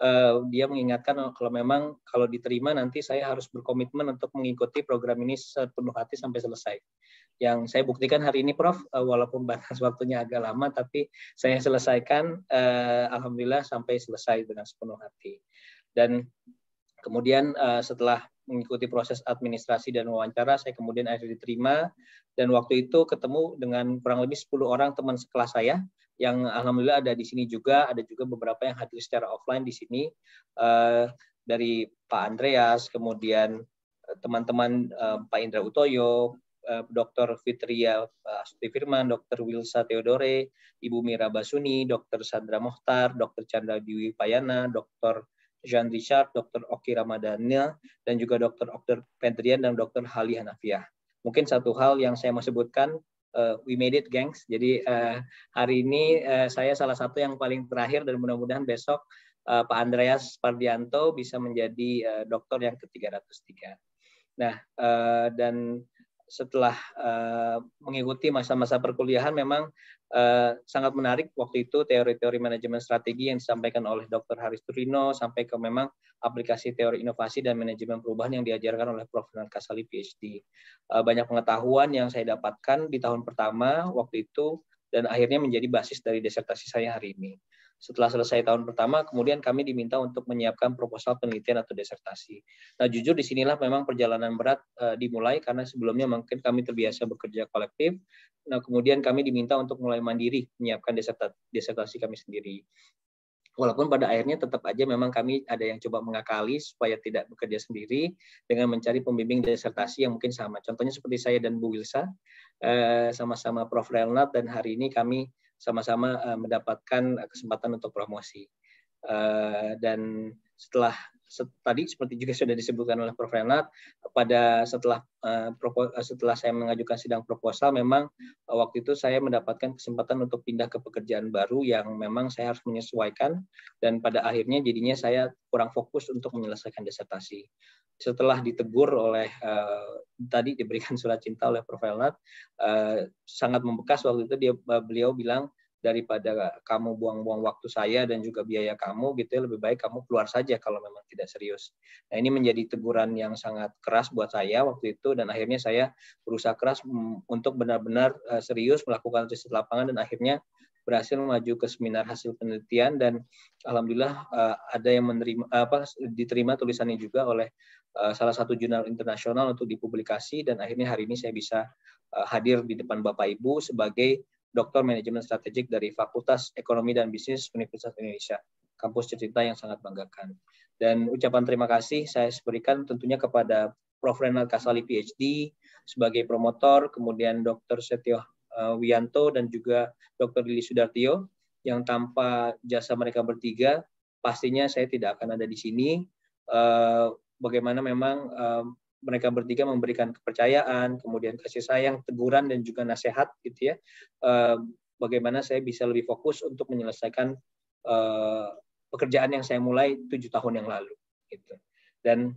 Eh, dia mengingatkan oh, kalau memang kalau diterima nanti saya harus berkomitmen untuk mengikuti program ini sepenuh hati sampai selesai yang saya buktikan hari ini Prof eh, walaupun batas waktunya agak lama tapi saya selesaikan eh, alhamdulillah sampai selesai dengan sepenuh hati. Dan kemudian eh, setelah mengikuti proses administrasi dan wawancara, saya kemudian akhirnya diterima dan waktu itu ketemu dengan kurang lebih 10 orang teman sekelas saya yang alhamdulillah ada di sini juga, ada juga beberapa yang hadir secara offline di sini eh, dari Pak Andreas, kemudian eh, teman-teman eh, Pak Indra Utoyo, Eh, Dr. Fitria eh, Astuti Firman, Dr. Wilsa Theodore, Ibu Mira Basuni, Dr. Sandra Mohtar, Dr. Chandra Dewi Payana, Dr. Jean Richard, Dr. Oki Ramadhania, dan juga Dr. Okter Pendrian dan Dr. Hali Hanafiah. Mungkin satu hal yang saya mau sebutkan, uh, we made it, gengs. Jadi uh, hari ini uh, saya salah satu yang paling terakhir dan mudah-mudahan besok uh, Pak Andreas Pardianto bisa menjadi uh, dokter yang ke-303. Nah, uh, dan setelah uh, mengikuti masa-masa perkuliahan memang uh, sangat menarik waktu itu teori-teori manajemen strategi yang disampaikan oleh Dr. Haris Turino sampai ke memang aplikasi teori inovasi dan manajemen perubahan yang diajarkan oleh Prof. Kasali PhD. Uh, eh, banyak pengetahuan yang saya dapatkan di tahun pertama waktu itu dan akhirnya menjadi basis dari desertasi saya hari ini. Setelah selesai tahun pertama, kemudian kami diminta untuk menyiapkan proposal penelitian atau desertasi. Nah, jujur disinilah memang perjalanan berat e, dimulai karena sebelumnya mungkin kami terbiasa bekerja kolektif. Nah, kemudian kami diminta untuk mulai mandiri menyiapkan desertasi kami sendiri walaupun pada akhirnya tetap aja memang kami ada yang coba mengakali supaya tidak bekerja sendiri dengan mencari pembimbing desertasi yang mungkin sama. Contohnya seperti saya dan Bu Wilsa, eh, sama-sama Prof. Relnat, dan hari ini kami sama-sama eh, mendapatkan eh, kesempatan untuk promosi. Eh, dan setelah tadi seperti juga sudah disebutkan oleh Prof. Renat pada setelah eh, eh, setelah saya mengajukan sidang proposal memang eh, waktu itu saya mendapatkan kesempatan untuk pindah ke pekerjaan baru yang memang saya harus menyesuaikan dan pada akhirnya jadinya saya kurang fokus untuk menyelesaikan disertasi. Setelah ditegur oleh uh, tadi diberikan surat cinta oleh Prof. Renat sangat membekas waktu itu dia beliau bilang daripada kamu buang-buang waktu saya dan juga biaya kamu gitu ya lebih baik kamu keluar saja kalau memang tidak serius. Nah ini menjadi teguran yang sangat keras buat saya waktu itu dan akhirnya saya berusaha keras mm, untuk benar-benar eh, serius melakukan riset lapangan dan akhirnya berhasil maju ke seminar hasil penelitian dan alhamdulillah eh, ada yang menerima apa diterima tulisannya juga oleh eh, salah satu jurnal internasional untuk dipublikasi dan akhirnya hari ini saya bisa hadir di depan Bapak Ibu sebagai Doktor Manajemen Strategik dari Fakultas Ekonomi dan Bisnis Universitas Indonesia. Kampus Cerita yang sangat banggakan. Dan ucapan terima kasih saya berikan tentunya kepada Prof. Renal Kasali PhD sebagai promotor, kemudian Dr. Setio eh, Wianto dan juga Dr. Lili Sudartio yang tanpa jasa mereka bertiga pastinya saya tidak akan ada di sini. Eh, bagaimana memang eh, mereka bertiga memberikan kepercayaan, kemudian kasih sayang, teguran dan juga nasihat gitu ya. Ehm, bagaimana saya bisa lebih fokus untuk menyelesaikan ehm, pekerjaan yang saya mulai tujuh tahun yang lalu gitu. Dan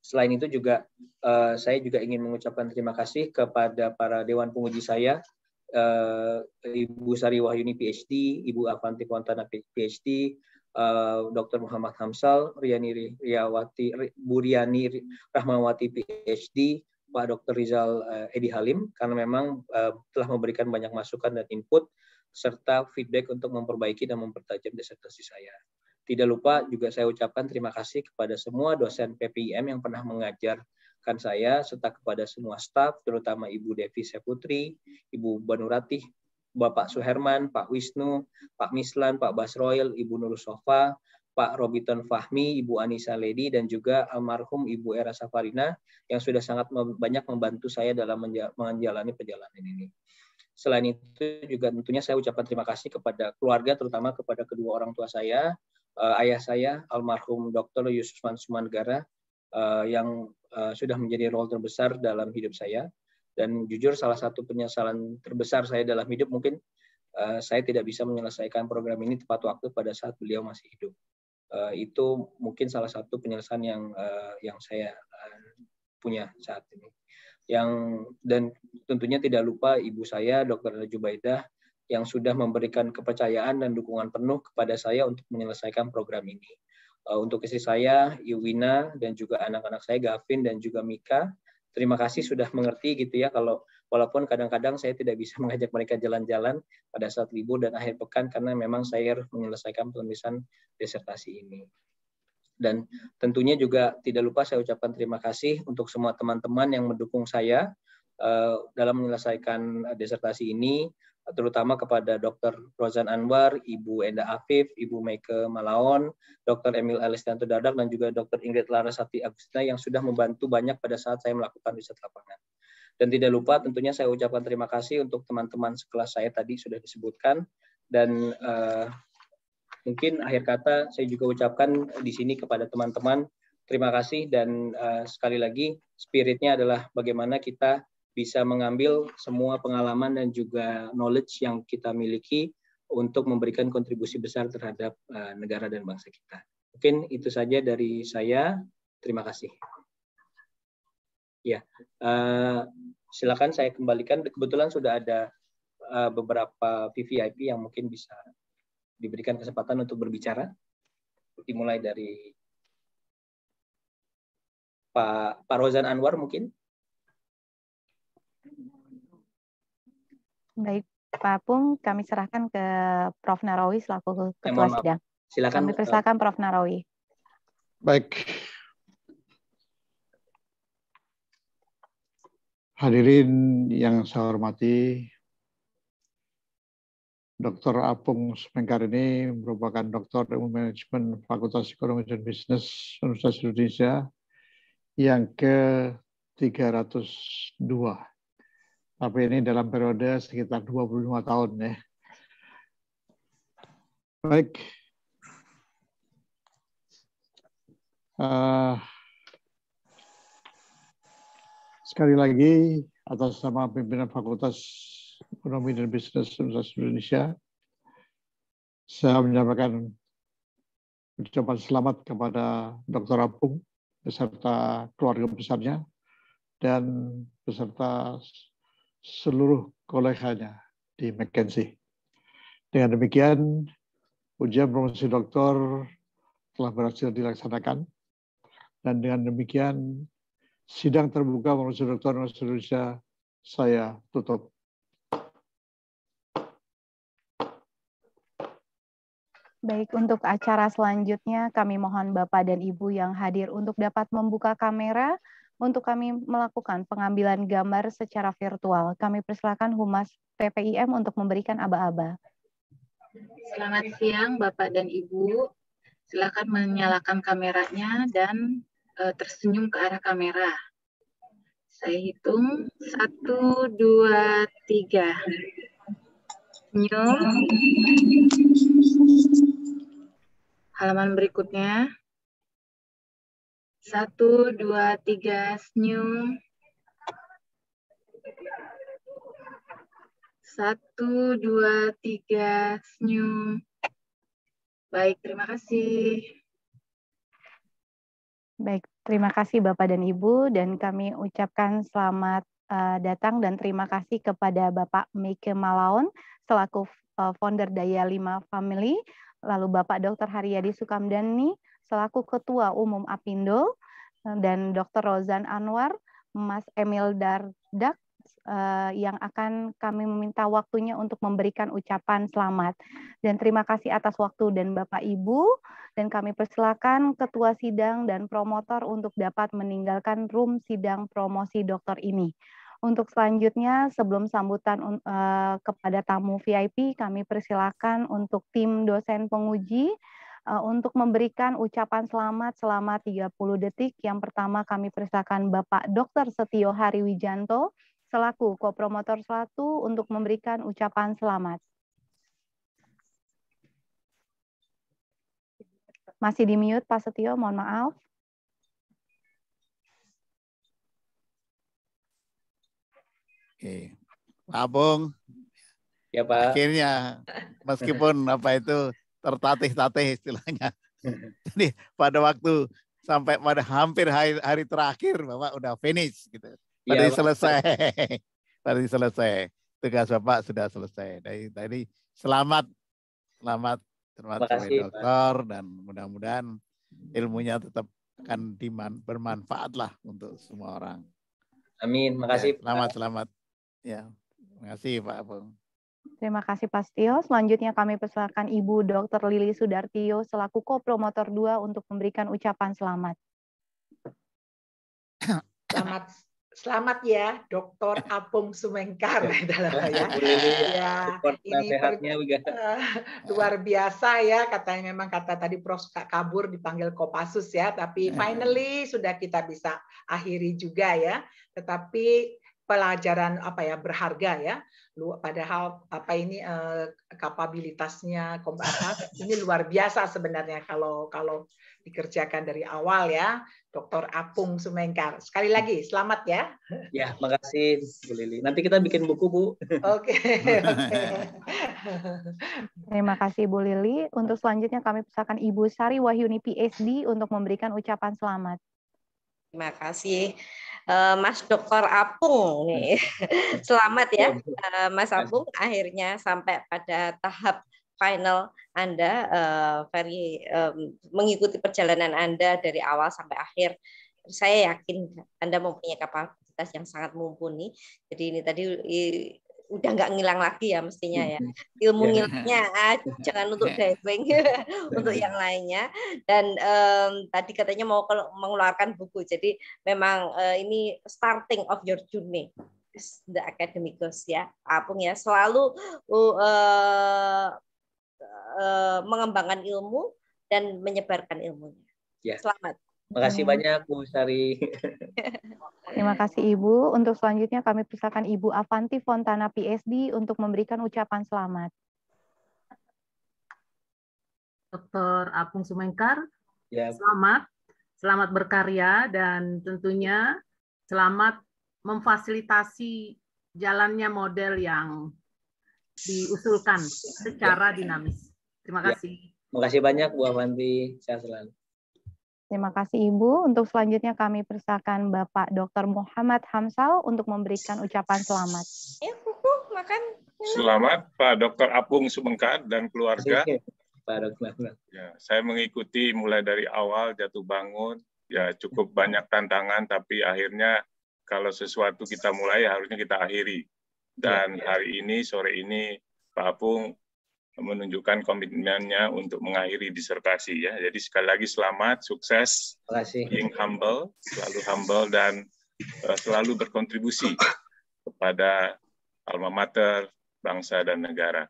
selain itu juga ehm, saya juga ingin mengucapkan terima kasih kepada para dewan penguji saya Ibu Sari Wahyuni PhD, Ibu Avanti Kwantana PhD, Eh, Dr. Muhammad Hamsal, Riani Riawati, Buriani Rahmawati PhD, Pak Dr. Rizal eh, Edi Halim karena memang eh, telah memberikan banyak masukan dan input serta feedback untuk memperbaiki dan mempertajam disertasi saya. Tidak lupa juga saya ucapkan terima kasih kepada semua dosen PPIM yang pernah mengajarkan saya serta kepada semua staf terutama Ibu Devi Seputri, Ibu Banuratih Bapak Suherman, Pak Wisnu, Pak Mislan, Pak Basroil, Ibu Nur Sofa, Pak Robiton Fahmi, Ibu Anissa Lady, dan juga almarhum Ibu Era Safarina yang sudah sangat banyak membantu saya dalam menjalani perjalanan ini. Selain itu juga tentunya saya ucapkan terima kasih kepada keluarga, terutama kepada kedua orang tua saya, eh, ayah saya, almarhum Dr. Yusuf Mansumanegara, eh, yang eh, sudah menjadi role terbesar dalam hidup saya. Dan jujur salah satu penyesalan terbesar saya dalam hidup mungkin uh, saya tidak bisa menyelesaikan program ini tepat waktu pada saat beliau masih hidup. Uh, itu mungkin salah satu penyesalan yang uh, yang saya uh, punya saat ini. Yang dan tentunya tidak lupa ibu saya Dr. Jubaidah yang sudah memberikan kepercayaan dan dukungan penuh kepada saya untuk menyelesaikan program ini. Untuk istri saya, Iwina, dan juga anak-anak saya, Gavin dan juga Mika, terima kasih sudah mengerti gitu ya kalau walaupun kadang-kadang saya tidak bisa mengajak mereka jalan-jalan pada saat libur dan akhir pekan karena memang saya harus menyelesaikan penulisan disertasi ini. Dan tentunya juga tidak lupa saya ucapkan terima kasih untuk semua teman-teman yang mendukung saya eh, dalam menyelesaikan disertasi ini, terutama kepada Dr. Rozan Anwar, Ibu Enda Afif, Ibu Meike Malaon, Dr. Emil Alistanto Dadak, dan juga Dr. Ingrid Larasati Agustina yang sudah membantu banyak pada saat saya melakukan riset lapangan. Dan tidak lupa tentunya saya ucapkan terima kasih untuk teman-teman sekelas saya tadi sudah disebutkan. Dan uh, mungkin akhir kata saya juga ucapkan di sini kepada teman-teman terima kasih dan uh, sekali lagi spiritnya adalah bagaimana kita bisa mengambil semua pengalaman dan juga knowledge yang kita miliki untuk memberikan kontribusi besar terhadap eh, negara dan bangsa kita. Mungkin itu saja dari saya. Terima kasih. Ya, eh, silakan saya kembalikan. Kebetulan sudah ada eh, beberapa VVIP yang mungkin bisa diberikan kesempatan untuk berbicara. Dimulai dari Pak, Pak Rozan Anwar mungkin. Baik, Pak Pung, kami serahkan ke Prof. Narawi selaku ya, Ketua Sidang. Silakan. Kami eh, persilakan Prof. Narawi. Baik. Hadirin yang saya hormati, Dr. Apung Semengkar ini merupakan doktor ilmu manajemen Fakultas Ekonomi dan Bisnis Universitas Indonesia yang ke 302 tapi ini dalam periode sekitar 25 tahun ya. Baik. Uh, sekali lagi atas nama pimpinan Fakultas Ekonomi dan Bisnis Universitas Indonesia, saya menyampaikan ucapan selamat kepada Dr. Apung beserta keluarga besarnya dan beserta seluruh koleganya di McKenzie. Dengan demikian, ujian promosi doktor telah berhasil dilaksanakan. Dan dengan demikian, sidang terbuka promosi doktor Indonesia saya tutup. Baik, untuk acara selanjutnya kami mohon Bapak dan Ibu yang hadir untuk dapat membuka kamera untuk kami melakukan pengambilan gambar secara virtual. Kami persilakan Humas PPIM untuk memberikan aba-aba. Selamat siang Bapak dan Ibu. Silakan menyalakan kameranya dan e, tersenyum ke arah kamera. Saya hitung satu, dua, tiga. Senyum. Halaman berikutnya. Satu, dua, tiga, senyum. Satu, dua, tiga, senyum. Baik, terima kasih. Baik, terima kasih Bapak dan Ibu dan kami ucapkan selamat uh, datang dan terima kasih kepada Bapak Mike Malaon selaku uh, founder Daya Lima Family, lalu Bapak Dr. Haryadi Sukamdani selaku Ketua Umum APindo eh, dan Dr. Rozan Anwar, Mas Emil Dardak eh, yang akan kami meminta waktunya untuk memberikan ucapan selamat. Dan terima kasih atas waktu dan Bapak Ibu. Dan kami persilakan ketua sidang dan promotor untuk dapat meninggalkan room sidang promosi dokter ini. Untuk selanjutnya, sebelum sambutan uh, kepada tamu VIP, kami persilakan untuk tim dosen penguji Eh, untuk memberikan ucapan selamat selama 30 detik. Yang pertama kami persilakan Bapak Dr. Setio Hariwijanto selaku kopromotor Selatu untuk memberikan ucapan selamat. Masih di mute Pak Setio, mohon maaf. Oke. Pak Abung. Ya, Pak. Akhirnya meskipun apa itu tertatih-tatih istilahnya. Jadi pada waktu sampai pada hampir hari, hari terakhir Bapak udah finish gitu. Iya, tadi ya, selesai. Tadi selesai. Tugas Bapak sudah selesai. Dari tadi selamat selamat terima kasih, dokter Pak. dan mudah-mudahan ilmunya tetap akan diman, bermanfaat lah untuk semua orang. Amin. Makasih. Ya, selamat selamat. Ya. Makasih Pak Apung. Terima kasih Pak Stio. Selanjutnya kami persilakan Ibu Dr. Lili Sudartio selaku kopromotor 2 untuk memberikan ucapan selamat. Selamat selamat ya Dr. Apung Sumengkar ya. ya, ya ini sehatnya eh, luar biasa ya katanya memang kata tadi Prof Kak kabur dipanggil Kopassus ya tapi iya. finally sudah kita bisa akhiri juga ya tetapi pelajaran apa ya berharga ya lu padahal apa ini eh, kapabilitasnya apa, ini luar biasa sebenarnya kalau kalau dikerjakan dari awal ya Dr. Apung Sumengkar sekali lagi selamat ya ya makasih Bu Lili nanti kita bikin buku Bu oke okay, terima kasih Bu Lili untuk selanjutnya kami persilakan Ibu Sari Wahyuni PhD untuk memberikan ucapan selamat terima kasih Eh, Mas Dokter Apung nih. Selamat ya iya, eh, Mas iya. Apung akhirnya sampai pada tahap final Anda very eh, mengikuti perjalanan Anda dari awal sampai akhir. Saya yakin Anda mempunyai kapasitas yang sangat mumpuni. Jadi ini tadi udah nggak ngilang lagi ya mestinya ya ilmu ya. ngilangnya ah, jangan untuk ya. diving ya. untuk yang lainnya dan um, tadi katanya mau mengeluarkan buku jadi memang uh, ini starting of your journey the academicus ya apung ya selalu uh, uh, uh, mengembangkan ilmu dan menyebarkan ilmunya yeah. selamat Terima Makasih hmm. banyak Bu Sari. Terima kasih Ibu. Untuk selanjutnya kami persilakan Ibu Avanti Fontana PSD untuk memberikan ucapan selamat. Dr. Apung Sumengkar, ya. selamat, selamat berkarya dan tentunya selamat memfasilitasi jalannya model yang diusulkan secara dinamis. Terima ya. kasih. Ya. Terima kasih banyak Bu Avanti. Sehat selalu. Terima kasih Ibu. Untuk selanjutnya kami persilakan Bapak Dr. Muhammad Hamsal untuk memberikan ucapan selamat. Ya, kuku, makan. Selamat Pak Dr. Apung Sumengkat dan keluarga. Ya, saya mengikuti mulai dari awal jatuh bangun. Ya, cukup banyak tantangan tapi akhirnya kalau sesuatu kita mulai harusnya kita akhiri. Dan ya. hari ini sore ini Pak Apung menunjukkan komitmennya untuk mengakhiri disertasi ya. Jadi sekali lagi selamat, sukses, being humble, selalu humble dan uh, selalu berkontribusi kepada alma mater, bangsa dan negara.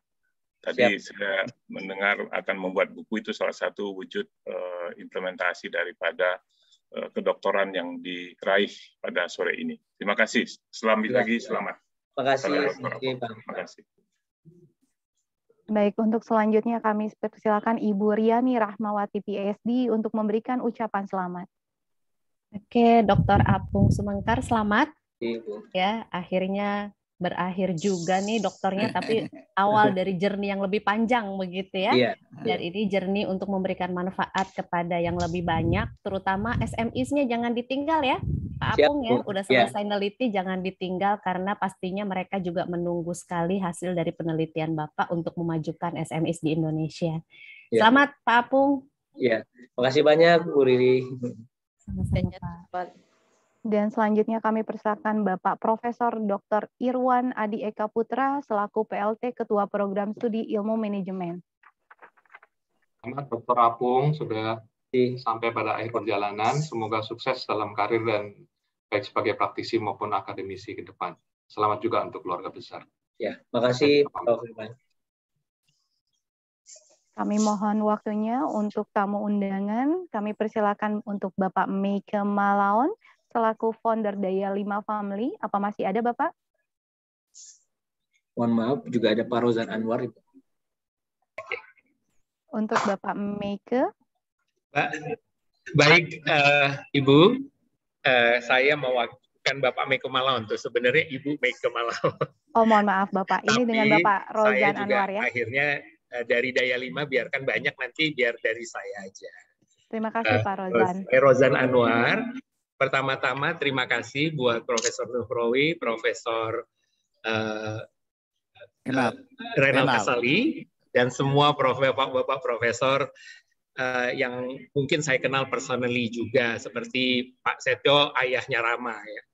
Tadi Siap. saya mendengar akan membuat buku itu salah satu wujud uh, implementasi daripada uh, kedoktoran yang diraih pada sore ini. Terima kasih. Selamat ya, lagi, selamat. Terima kasih. Terima kasih. Baik, untuk selanjutnya kami persilakan Ibu Riani Rahmawati PSD untuk memberikan ucapan selamat. Oke, Dr. Apung Sumengkar, selamat. Iya, ya, akhirnya berakhir juga nih dokternya tapi awal dari jernih yang lebih panjang begitu ya. Yeah. Dan ini jernih untuk memberikan manfaat kepada yang lebih banyak terutama SMIs-nya jangan ditinggal ya. Pak Apung ya, udah iya. selesai yeah. neliti jangan ditinggal karena pastinya mereka juga menunggu sekali hasil dari penelitian Bapak untuk memajukan SMIs di Indonesia. Yeah. Selamat Pak Apung. Ya, yeah. makasih banyak Bu Riri. selamat, Pak. Dan selanjutnya kami persilakan Bapak Profesor Dr. Irwan Adi Eka Putra selaku PLT Ketua Program Studi Ilmu Manajemen. Selamat Dr. Apung sudah sampai pada akhir perjalanan. Semoga sukses dalam karir dan baik sebagai praktisi maupun akademisi ke depan. Selamat juga untuk keluarga besar. Ya, makasih Pak Firman. Kami mohon waktunya untuk tamu undangan. Kami persilakan untuk Bapak Mike Malaon selaku founder Daya Lima Family. Apa masih ada Bapak? Mohon maaf, juga ada Pak Rozan Anwar. Ibu. Untuk Bapak Meike. Baik, uh, Ibu. Uh, saya mewakilkan Bapak Meike Malau Tuh, sebenarnya Ibu Meike Malau. Oh, mohon maaf Bapak. Ini Tapi dengan Bapak Rozan Anwar ya? akhirnya eh, dari Daya Lima biarkan banyak nanti biar dari saya aja. Terima kasih Pak Rozan. Eh, Rozan Anwar, pertama-tama terima kasih buat Profesor Nufrowi, Profesor uh, Renal, Renal Kasali, dan semua prof, bapak-bapak profesor uh, yang mungkin saya kenal personally juga seperti Pak Setyo ayahnya Rama ya.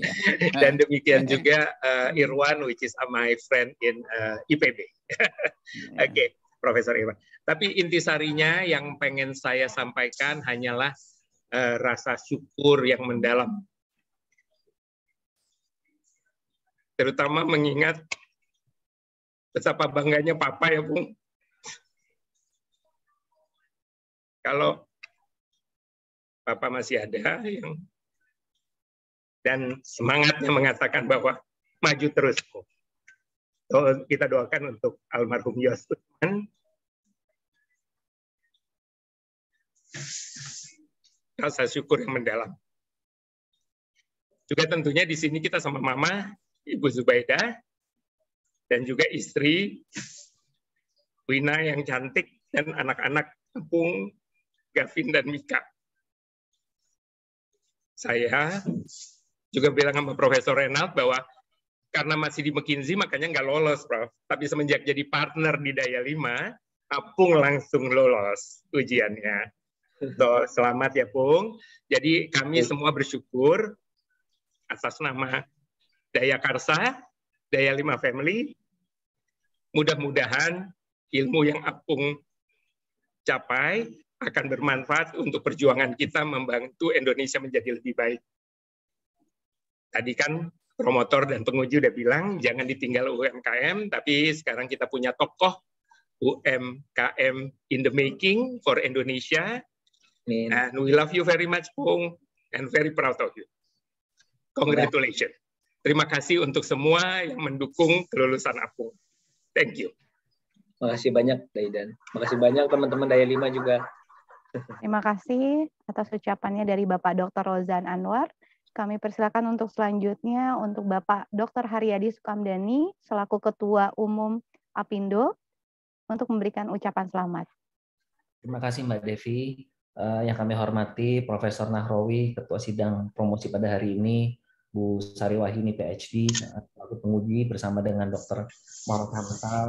Iya. Dan demikian juga uh, Irwan which is my friend in uh, IPB. Iya. Oke, okay, Profesor Irwan. Tapi intisarinya yang pengen saya sampaikan hanyalah Eh, rasa syukur yang mendalam. Terutama mengingat betapa bangganya papa ya, Bung. Kalau papa masih ada yang dan semangatnya mengatakan bahwa maju terus. So, kita doakan untuk almarhum Yos rasa syukur yang mendalam. Juga tentunya di sini kita sama mama, Ibu Zubaida, dan juga istri Wina yang cantik, dan anak-anak kampung Gavin dan Mika. Saya juga bilang sama Profesor Renald bahwa karena masih di McKinsey makanya nggak lolos, Prof. Tapi semenjak jadi partner di Daya 5, apung langsung lolos ujiannya. So, selamat ya Bung. Jadi kami semua bersyukur atas nama Daya Karsa, Daya Lima Family. Mudah-mudahan ilmu yang Apung capai akan bermanfaat untuk perjuangan kita membantu Indonesia menjadi lebih baik. Tadi kan promotor dan penguji udah bilang jangan ditinggal UMKM, tapi sekarang kita punya tokoh UMKM in the making for Indonesia And we love you very much, Bung, and very proud of you. Congratulations. Terima kasih untuk semua yang mendukung kelulusan aku. Thank you. Terima kasih banyak, Daidan. kasih banyak teman-teman Daya Lima juga. Terima kasih atas ucapannya dari Bapak Dr. Rozan Anwar. Kami persilakan untuk selanjutnya untuk Bapak Dr. Haryadi Sukamdani selaku Ketua Umum Apindo untuk memberikan ucapan selamat. Terima kasih Mbak Devi. Eh, yang kami hormati Profesor Nahrawi, Ketua Sidang Promosi pada hari ini, Bu Sari Wahini PhD, selaku penguji bersama dengan Dr. Muhammad Hamsal,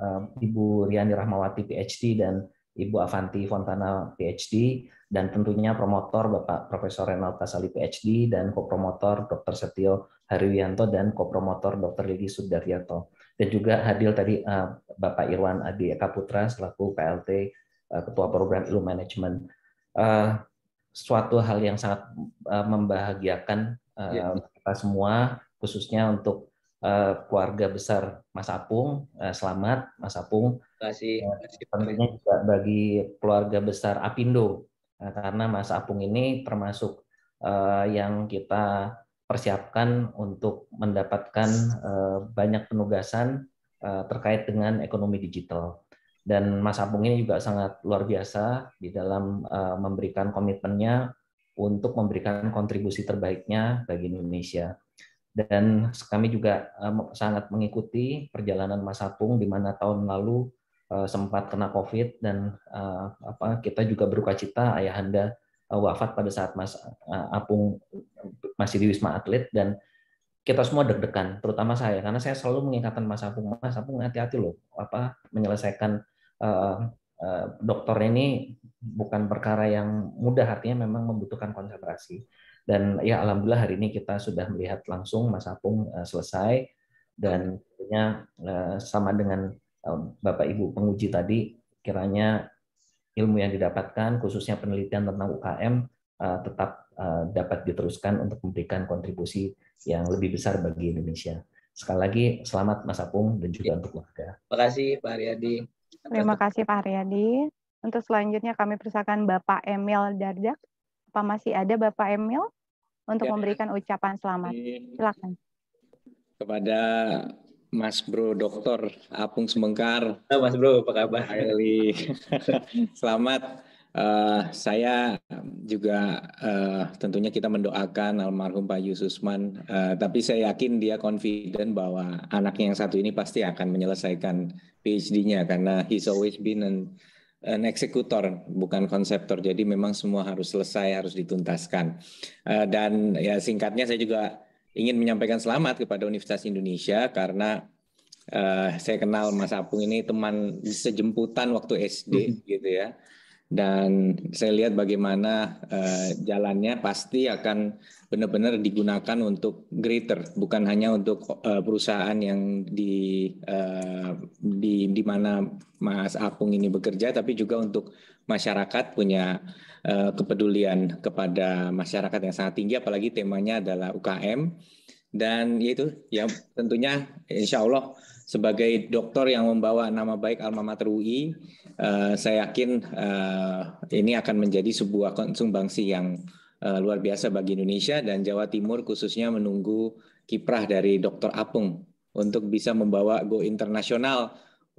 eh, Ibu Riani Rahmawati PhD dan Ibu Avanti Fontana PhD dan tentunya promotor Bapak Profesor Renal Kasali PhD dan kopromotor Dr. Setio Hariwianto dan kopromotor Dr. Lili Sudaryanto dan juga hadir tadi eh, Bapak Irwan Adi Eka Putra selaku PLT Eh, ketua program ilmu manajemen. Uh, suatu hal yang sangat uh, membahagiakan uh, yeah. kita semua, khususnya untuk uh, keluarga besar Mas Apung. Uh, selamat Mas Apung. Terima kasih. Uh, tentunya juga bagi keluarga besar Apindo, uh, karena Mas Apung ini termasuk uh, yang kita persiapkan untuk mendapatkan uh, banyak penugasan uh, terkait dengan ekonomi digital. Dan Mas Apung ini juga sangat luar biasa di dalam uh, memberikan komitmennya untuk memberikan kontribusi terbaiknya bagi Indonesia. Dan kami juga uh, sangat mengikuti perjalanan Mas Apung di mana tahun lalu uh, sempat kena COVID dan uh, apa kita juga berduka cita ayahanda uh, wafat pada saat Mas uh, Apung masih di Wisma Atlet dan kita semua deg-degan, terutama saya, karena saya selalu mengingatkan Mas Apung, Mas Apung hati-hati loh, apa menyelesaikan uh, eh, uh, eh, dokter ini bukan perkara yang mudah, artinya memang membutuhkan konsentrasi. Dan ya alhamdulillah hari ini kita sudah melihat langsung Mas Apung uh, selesai dan tentunya uh, sama dengan uh, Bapak Ibu penguji tadi, kiranya ilmu yang didapatkan, khususnya penelitian tentang UKM, uh, tetap uh, dapat diteruskan untuk memberikan kontribusi yang lebih besar bagi Indonesia. Sekali lagi selamat Mas Apung dan juga ya. untuk warga. Terima kasih Pak Haryadi. Terima kasih Pak Haryadi. Untuk selanjutnya kami persilakan Bapak Emil Dardak. Apa masih ada Bapak Emil untuk ya. memberikan ucapan selamat? Silakan. Kepada Mas Bro Dokter Apung Semengkar. Halo, Mas Bro, apa kabar? selamat Uh, saya juga uh, tentunya kita mendoakan almarhum Pak Yususman, uh, eh, tapi saya yakin dia confident bahwa anaknya yang satu ini pasti akan menyelesaikan PhD-nya karena he's always been an, an executor, bukan konseptor. Jadi memang semua harus selesai, harus dituntaskan. Uh, dan ya singkatnya saya juga ingin menyampaikan selamat kepada Universitas Indonesia karena uh, saya kenal Mas Apung ini teman sejemputan waktu SD mm -hmm. gitu ya dan saya lihat bagaimana uh, jalannya pasti akan benar-benar digunakan untuk greater bukan hanya untuk uh, perusahaan yang di uh, di di mana Mas Apung ini bekerja tapi juga untuk masyarakat punya uh, kepedulian kepada masyarakat yang sangat tinggi apalagi temanya adalah UKM dan yaitu ya tentunya insya Allah sebagai dokter yang membawa nama baik alma mater UI, eh, saya yakin eh, ini akan menjadi sebuah sumbangsi yang eh, luar biasa bagi Indonesia dan Jawa Timur khususnya menunggu kiprah dari Dr. Apung untuk bisa membawa go internasional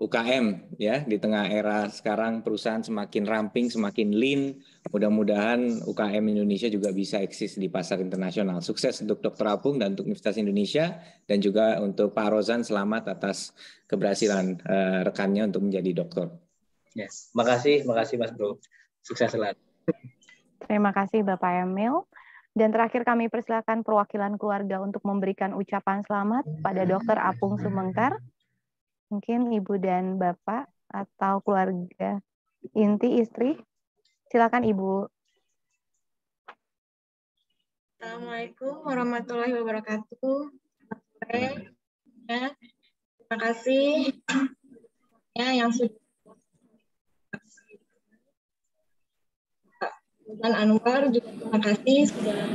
UKM ya di tengah era sekarang perusahaan semakin ramping, semakin lean. Mudah-mudahan UKM Indonesia juga bisa eksis di pasar internasional. Sukses untuk Dokter Apung dan untuk Universitas Indonesia dan juga untuk Pak Rozan selamat atas keberhasilan uh, rekannya untuk menjadi dokter. Yes, makasih, makasih Mas Bro. Sukses selalu. Terima kasih Bapak Emil. Dan terakhir kami persilakan perwakilan keluarga untuk memberikan ucapan selamat pada Dokter Apung Sumengkar mungkin ibu dan bapak atau keluarga inti istri. Silakan ibu. Assalamualaikum warahmatullahi wabarakatuh. Ya, terima kasih ya yang sudah dan Anwar juga terima kasih sudah ya.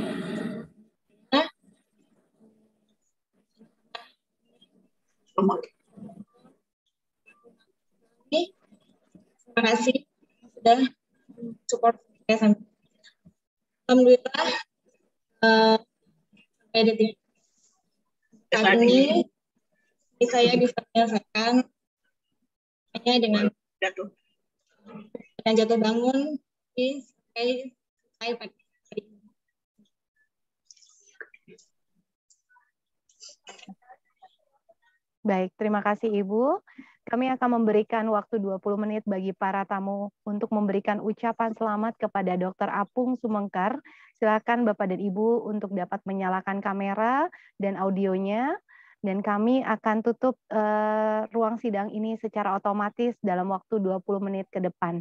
Terima kasih sudah support saya sampai. Alhamdulillah eh, sampai detik saat ini saya bisa menyelesaikan hanya dengan jatuh dan jatuh bangun di sampai sampai pada hari ini. Baik, terima kasih Ibu. Kami akan memberikan waktu 20 menit bagi para tamu untuk memberikan ucapan selamat kepada Dr. Apung Sumengkar. Silakan Bapak dan Ibu untuk dapat menyalakan kamera dan audionya. Dan kami akan tutup uh, ruang sidang ini secara otomatis dalam waktu 20 menit ke depan.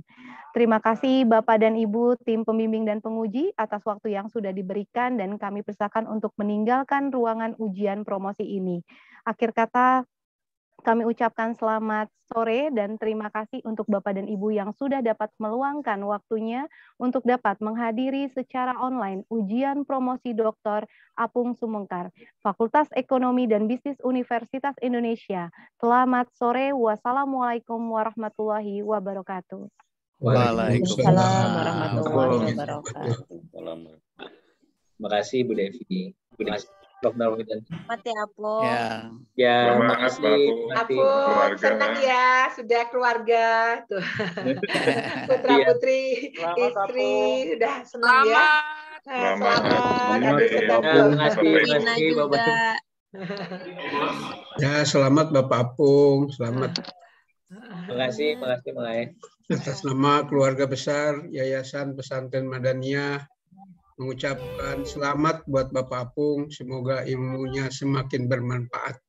Terima kasih Bapak dan Ibu tim pembimbing dan penguji atas waktu yang sudah diberikan dan kami persilakan untuk meninggalkan ruangan ujian promosi ini. Akhir kata kami ucapkan selamat sore dan terima kasih untuk Bapak dan Ibu yang sudah dapat meluangkan waktunya untuk dapat menghadiri secara online ujian promosi doktor Apung Sumengkar, Fakultas Ekonomi dan Bisnis Universitas Indonesia. Selamat sore, wassalamualaikum warahmatullahi wabarakatuh. Waalaikumsalam warahmatullahi wabarakatuh. Terima kasih Bu Devi. Bu Devi. Dok Darwin. Mati Apo. Ya. Ya, terima kasih. Apo, senang ya sudah keluarga tuh. Putra putri, Selamat istri Apo. sudah senang Selamat. ya. Selamat. Nah, selamat. Selamat. kasih Selamat. Ya, selamat Bapak Apung, selamat. Terima kasih, terima kasih, Atas nama keluarga besar Yayasan Pesantren Madaniyah mengucapkan selamat buat Bapak Apung. Semoga ilmunya semakin bermanfaat.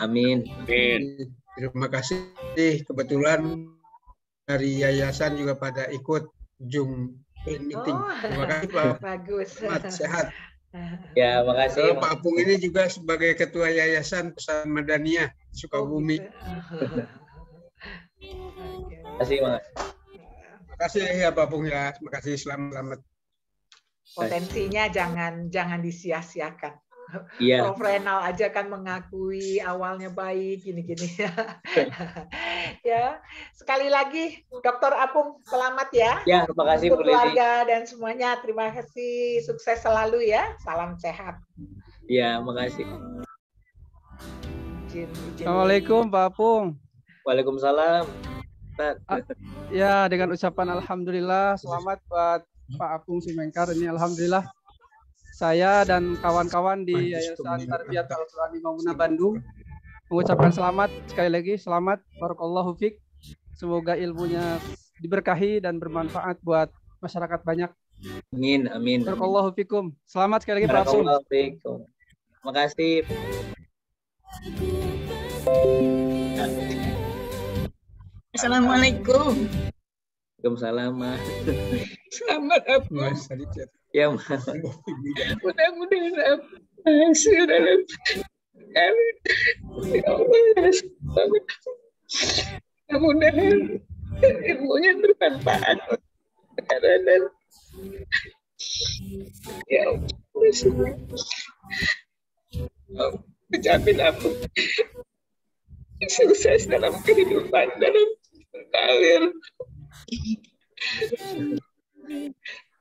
Amin. Amin. Terima kasih. Kebetulan dari yayasan juga pada ikut Zoom meeting. Oh, Terima kasih Pak. Bagus. Selamat, sehat. Ya, makasih. Pak Apung ini juga sebagai ketua yayasan Pesan Madania Sukabumi. Oh, gitu. Terima kasih, Mas. Terima kasih ya Pak Apung ya. Terima kasih selamat. selamat. Potensinya jangan jangan disia-siakan. Yeah. Prof Renal aja kan mengakui awalnya baik gini-gini ya. ya. Sekali lagi Dr. Apung selamat ya. Ya, terima kasih Untuk keluarga dan semuanya terima kasih sukses selalu ya. Salam sehat. ya makasih. Assalamualaikum Pak Apung. Waalaikumsalam. Ah, ya, dengan ucapan alhamdulillah selamat buat Hmm? Pak Apung Simengkar ini alhamdulillah saya dan kawan-kawan di Yayasan Al Qur'ani Mamunah Bandung mengucapkan selamat sekali lagi selamat barakallahu fik. Semoga ilmunya diberkahi dan bermanfaat buat masyarakat banyak. Amin amin. Barakallahu fikum. Selamat sekali lagi Pak Apung. Terima kasih. Assalamualaikum. Waalaikumsalam Mas. Selamat apa Ya Mas. Mudah-mudahan apa? Hasil dalam Amin. Ya Allah. Ya Mudah-mudahan ilmunya bermanfaat. Dan ya Allah. Oh, ya jamin aku sukses dalam kehidupan, dalam karir,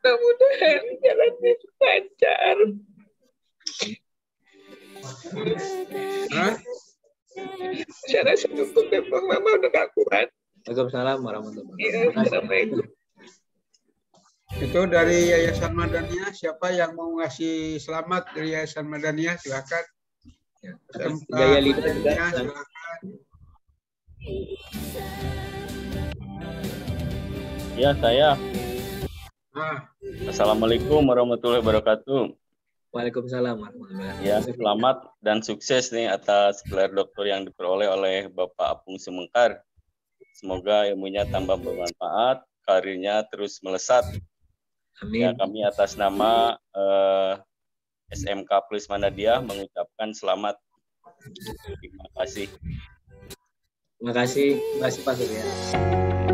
Mudah-mudahan jalannya lancar. Terus? Saya rasa cukup deh, Mama udah gak kuat. Assalamualaikum warahmatullahi wabarakatuh. Iya, Itu dari Yayasan Madania. Siapa yang mau ngasih selamat dari Yayasan Madania? Silakan. Gaya lidah silakan. Ya, saya. Ah. Assalamualaikum warahmatullahi wabarakatuh. Waalaikumsalam warahmatullahi wabarakatuh. Ya, selamat dan sukses nih atas gelar doktor yang diperoleh oleh Bapak Apung Semengkar. Semoga ilmunya tambah bermanfaat, karirnya terus melesat. Amin. Ya, kami atas nama eh, SMK Plus Manadia mengucapkan selamat. Terima kasih. Terima kasih, terima kasih Pak Surya.